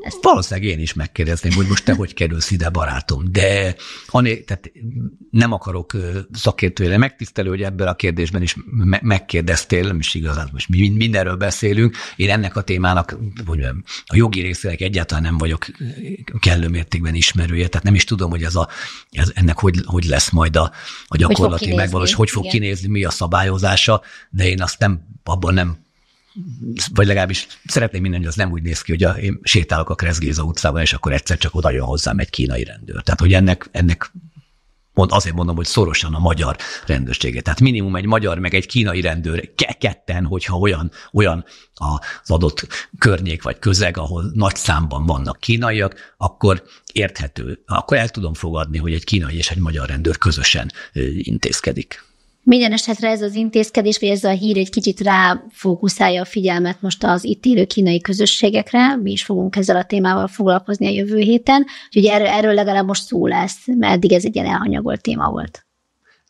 ezt valószínűleg én is megkérdezném, hogy most te hogy kerülsz ide, barátom. De hané, tehát nem akarok szakértőjére megtisztelő, hogy ebben a kérdésben is me- megkérdeztél, nem is igazán, most mi mindenről beszélünk. Én ennek a témának, hogy a jogi részének egyáltalán nem vagyok kellő mértékben ismerője, tehát nem is tudom, hogy ez a, ez, ennek hogy, hogy lesz majd a, a gyakorlati hogy megvalós, hogy fog kinézni, mi a szabályozása, de én azt nem, abban nem vagy legalábbis szeretném minden, hogy az nem úgy néz ki, hogy a, én sétálok a Kreszgéza utcában, és akkor egyszer csak oda jön hozzám egy kínai rendőr. Tehát, hogy ennek, ennek mond, azért mondom, hogy szorosan a magyar rendőrsége. Tehát minimum egy magyar, meg egy kínai rendőr ketten, hogyha olyan, olyan az adott környék vagy közeg, ahol nagy számban vannak kínaiak, akkor érthető, akkor el tudom fogadni, hogy egy kínai és egy magyar rendőr közösen intézkedik. Minden esetre ez az intézkedés, vagy ez a hír egy kicsit ráfókuszálja a figyelmet most az itt élő kínai közösségekre. Mi is fogunk ezzel a témával foglalkozni a jövő héten. Úgyhogy erről, erről legalább most szó lesz, mert eddig ez egy ilyen elhanyagolt téma volt.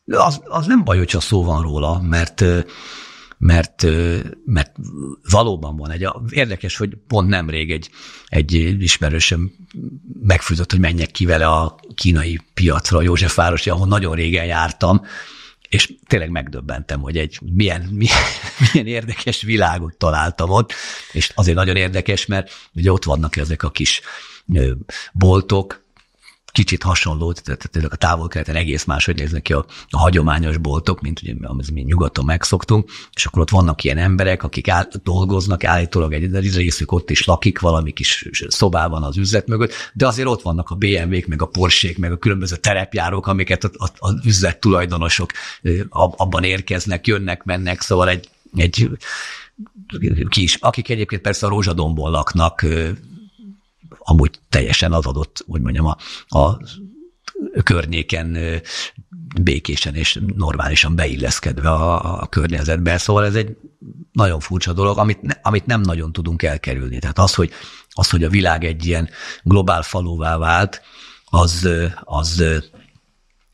Az, az nem baj, hogyha szó van róla, mert mert, mert valóban van egy, érdekes, hogy pont nemrég egy, egy ismerősöm megfűzött, hogy menjek ki vele a kínai piacra, a Józsefvárosi, ahol nagyon régen jártam, és tényleg megdöbbentem, hogy egy milyen, milyen, milyen érdekes világot találtam ott, és azért nagyon érdekes, mert ugye ott vannak ezek a kis boltok, kicsit hasonló, tehát a távol keleten egész máshogy néznek ki a, a hagyományos boltok, mint ugye amit mi nyugaton megszoktunk, és akkor ott vannak ilyen emberek, akik áll, dolgoznak állítólag egy, részük ott is lakik valami kis szobában az üzlet mögött, de azért ott vannak a BMW-k, meg a porsche meg a különböző terepjárók, amiket az üzlet tulajdonosok abban érkeznek, jönnek, mennek, szóval egy, egy kis, akik egyébként persze a rózsadomból laknak, amúgy teljesen az adott, úgy mondjam, a, a környéken békésen és normálisan beilleszkedve a, a környezetbe. Szóval ez egy nagyon furcsa dolog, amit, ne, amit nem nagyon tudunk elkerülni. Tehát az, hogy, az, hogy a világ egy ilyen globál faluvá vált, az, az,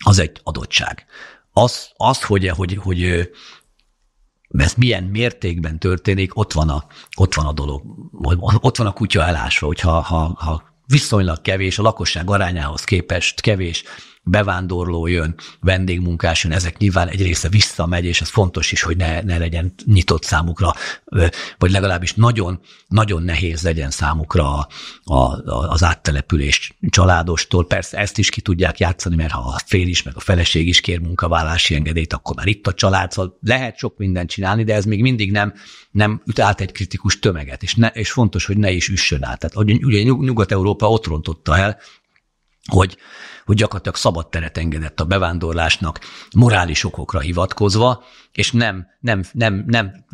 az egy adottság. Az, az hogy, hogy, hogy ez milyen mértékben történik, ott van a, ott van a dolog, ott van a kutya elásva, hogyha ha, ha viszonylag kevés, a lakosság arányához képest kevés bevándorló jön, vendégmunkás jön, ezek nyilván egy része visszamegy, és ez fontos is, hogy ne, ne legyen nyitott számukra, vagy legalábbis nagyon, nagyon nehéz legyen számukra a, a, az áttelepülés családostól. Persze ezt is ki tudják játszani, mert ha a fél is, meg a feleség is kér munkavállási engedélyt, akkor már itt a család, szóval lehet sok mindent csinálni, de ez még mindig nem, nem üt át egy kritikus tömeget, és, ne, és fontos, hogy ne is üssön át. Tehát ugye Nyugat-Európa ott rontotta el hogy, hogy gyakorlatilag szabad teret engedett a bevándorlásnak morális okokra hivatkozva, és nem, nem, nem, nem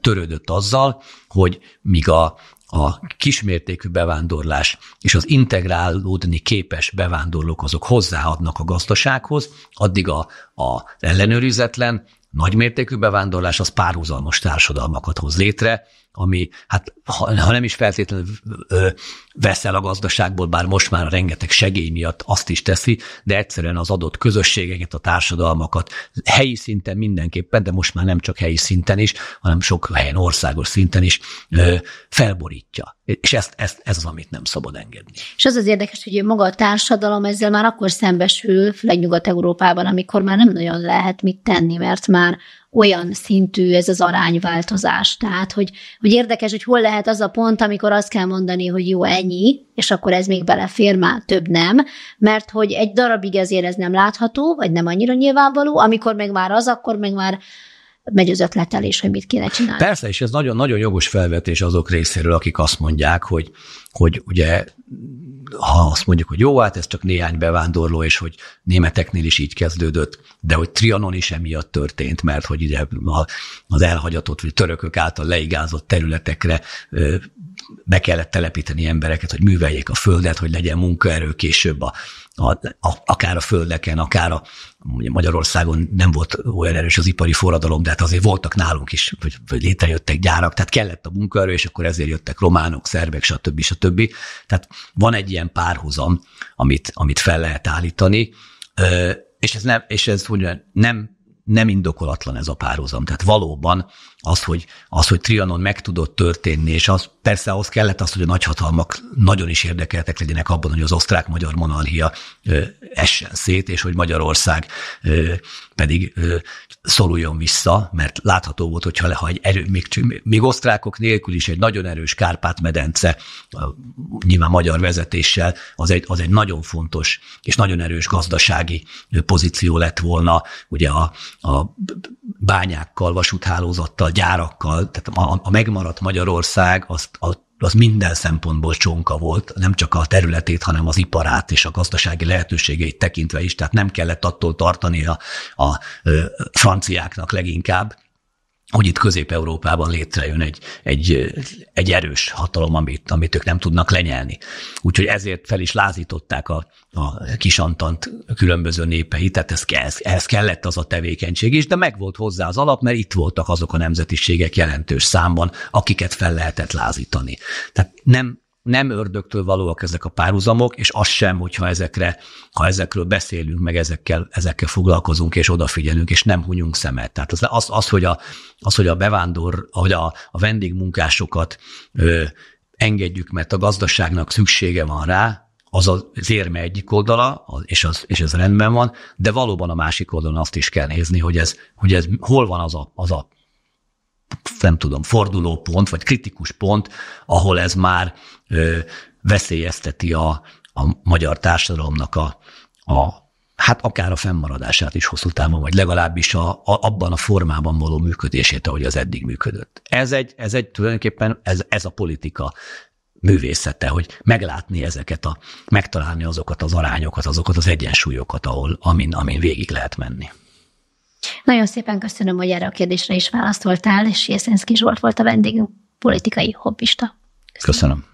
törődött azzal, hogy míg a, a kismértékű bevándorlás és az integrálódni képes bevándorlók azok hozzáadnak a gazdasághoz, addig a, a ellenőrizetlen, nagymértékű bevándorlás az párhuzamos társadalmakat hoz létre, ami hát ha, ha nem is feltétlenül ö, veszel a gazdaságból, bár most már rengeteg segély miatt azt is teszi, de egyszerűen az adott közösségeket, a társadalmakat helyi szinten mindenképpen, de most már nem csak helyi szinten is, hanem sok helyen országos szinten is ö, felborítja. És ezt, ezt, ez az, amit nem szabad engedni. És az az érdekes, hogy maga a társadalom ezzel már akkor szembesül, főleg Nyugat-Európában, amikor már nem nagyon lehet mit tenni, mert már olyan szintű ez az arányváltozás. Tehát, hogy, hogy érdekes, hogy hol lehet az a pont, amikor azt kell mondani, hogy jó, ennyi, és akkor ez még belefér, már több nem, mert hogy egy darabig ezért ez nem látható, vagy nem annyira nyilvánvaló, amikor meg már az, akkor meg már megy az ötletelés, hogy mit kéne csinálni. Persze, és ez nagyon-nagyon jogos felvetés azok részéről, akik azt mondják, hogy, hogy ugye ha azt mondjuk, hogy jó, hát ez csak néhány bevándorló, és hogy németeknél is így kezdődött, de hogy Trianon is emiatt történt, mert hogy ugye az elhagyatott, vagy törökök által leigázott területekre be kellett telepíteni embereket, hogy műveljék a földet, hogy legyen munkaerő később, a, a, a, akár a földeken, akár a Magyarországon nem volt olyan erős az ipari forradalom, de hát azért voltak nálunk is, hogy, hogy létrejöttek gyárak, tehát kellett a munkaerő, és akkor ezért jöttek románok, szerbek, stb. stb. Tehát van egy ilyen párhuzam, amit, amit fel lehet állítani, és ez nem, és ez, hogy nem, nem indokolatlan ez a párhuzam. Tehát valóban az, hogy, az, hogy Trianon meg tudott történni, és az, persze ahhoz kellett az, hogy a nagyhatalmak nagyon is érdekeltek legyenek abban, hogy az osztrák-magyar monarchia ö, essen szét, és hogy Magyarország ö, pedig ö, szoruljon vissza, mert látható volt, hogyha ha egy erő, még, még osztrákok nélkül is egy nagyon erős Kárpát-medence, nyilván magyar vezetéssel, az egy, az egy nagyon fontos és nagyon erős gazdasági pozíció lett volna, ugye a, a bányákkal, vasúthálózattal, gyárakkal, tehát a, a megmaradt Magyarország az, a, az minden szempontból csonka volt, nem csak a területét, hanem az iparát és a gazdasági lehetőségeit tekintve is, tehát nem kellett attól tartani a, a franciáknak leginkább, hogy itt Közép-Európában létrejön egy, egy, egy erős hatalom, amit, amit ők nem tudnak lenyelni. Úgyhogy ezért fel is lázították a, a kisantant különböző népei, tehát ez, ez, ehhez kellett az a tevékenység is, de meg volt hozzá az alap, mert itt voltak azok a nemzetiségek jelentős számban, akiket fel lehetett lázítani. Tehát nem nem ördögtől valóak ezek a párhuzamok, és az sem, hogyha ezekre, ha ezekről beszélünk, meg ezekkel, ezekkel foglalkozunk, és odafigyelünk, és nem hunyunk szemet. Tehát az, az, az, hogy, a, az hogy a bevándor, hogy a, a vendégmunkásokat ö, engedjük, mert a gazdaságnak szüksége van rá, az az érme egyik oldala, és, az, és ez rendben van, de valóban a másik oldalon azt is kell nézni, hogy ez, hogy ez hol van az a, az a nem tudom, fordulópont, vagy kritikus pont, ahol ez már ö, veszélyezteti a, a magyar társadalomnak a, a hát akár a fennmaradását is hosszú távon, vagy legalábbis a, a, abban a formában való működését, ahogy az eddig működött. Ez egy, ez egy tulajdonképpen ez, ez a politika művészete, hogy meglátni ezeket a, megtalálni azokat az arányokat, azokat az egyensúlyokat, ahol, amin, amin végig lehet menni. Nagyon szépen köszönöm, hogy erre a kérdésre is választoltál, és Jeszenszki Zsolt volt a vendégünk, politikai hobbista. Köszönöm. köszönöm.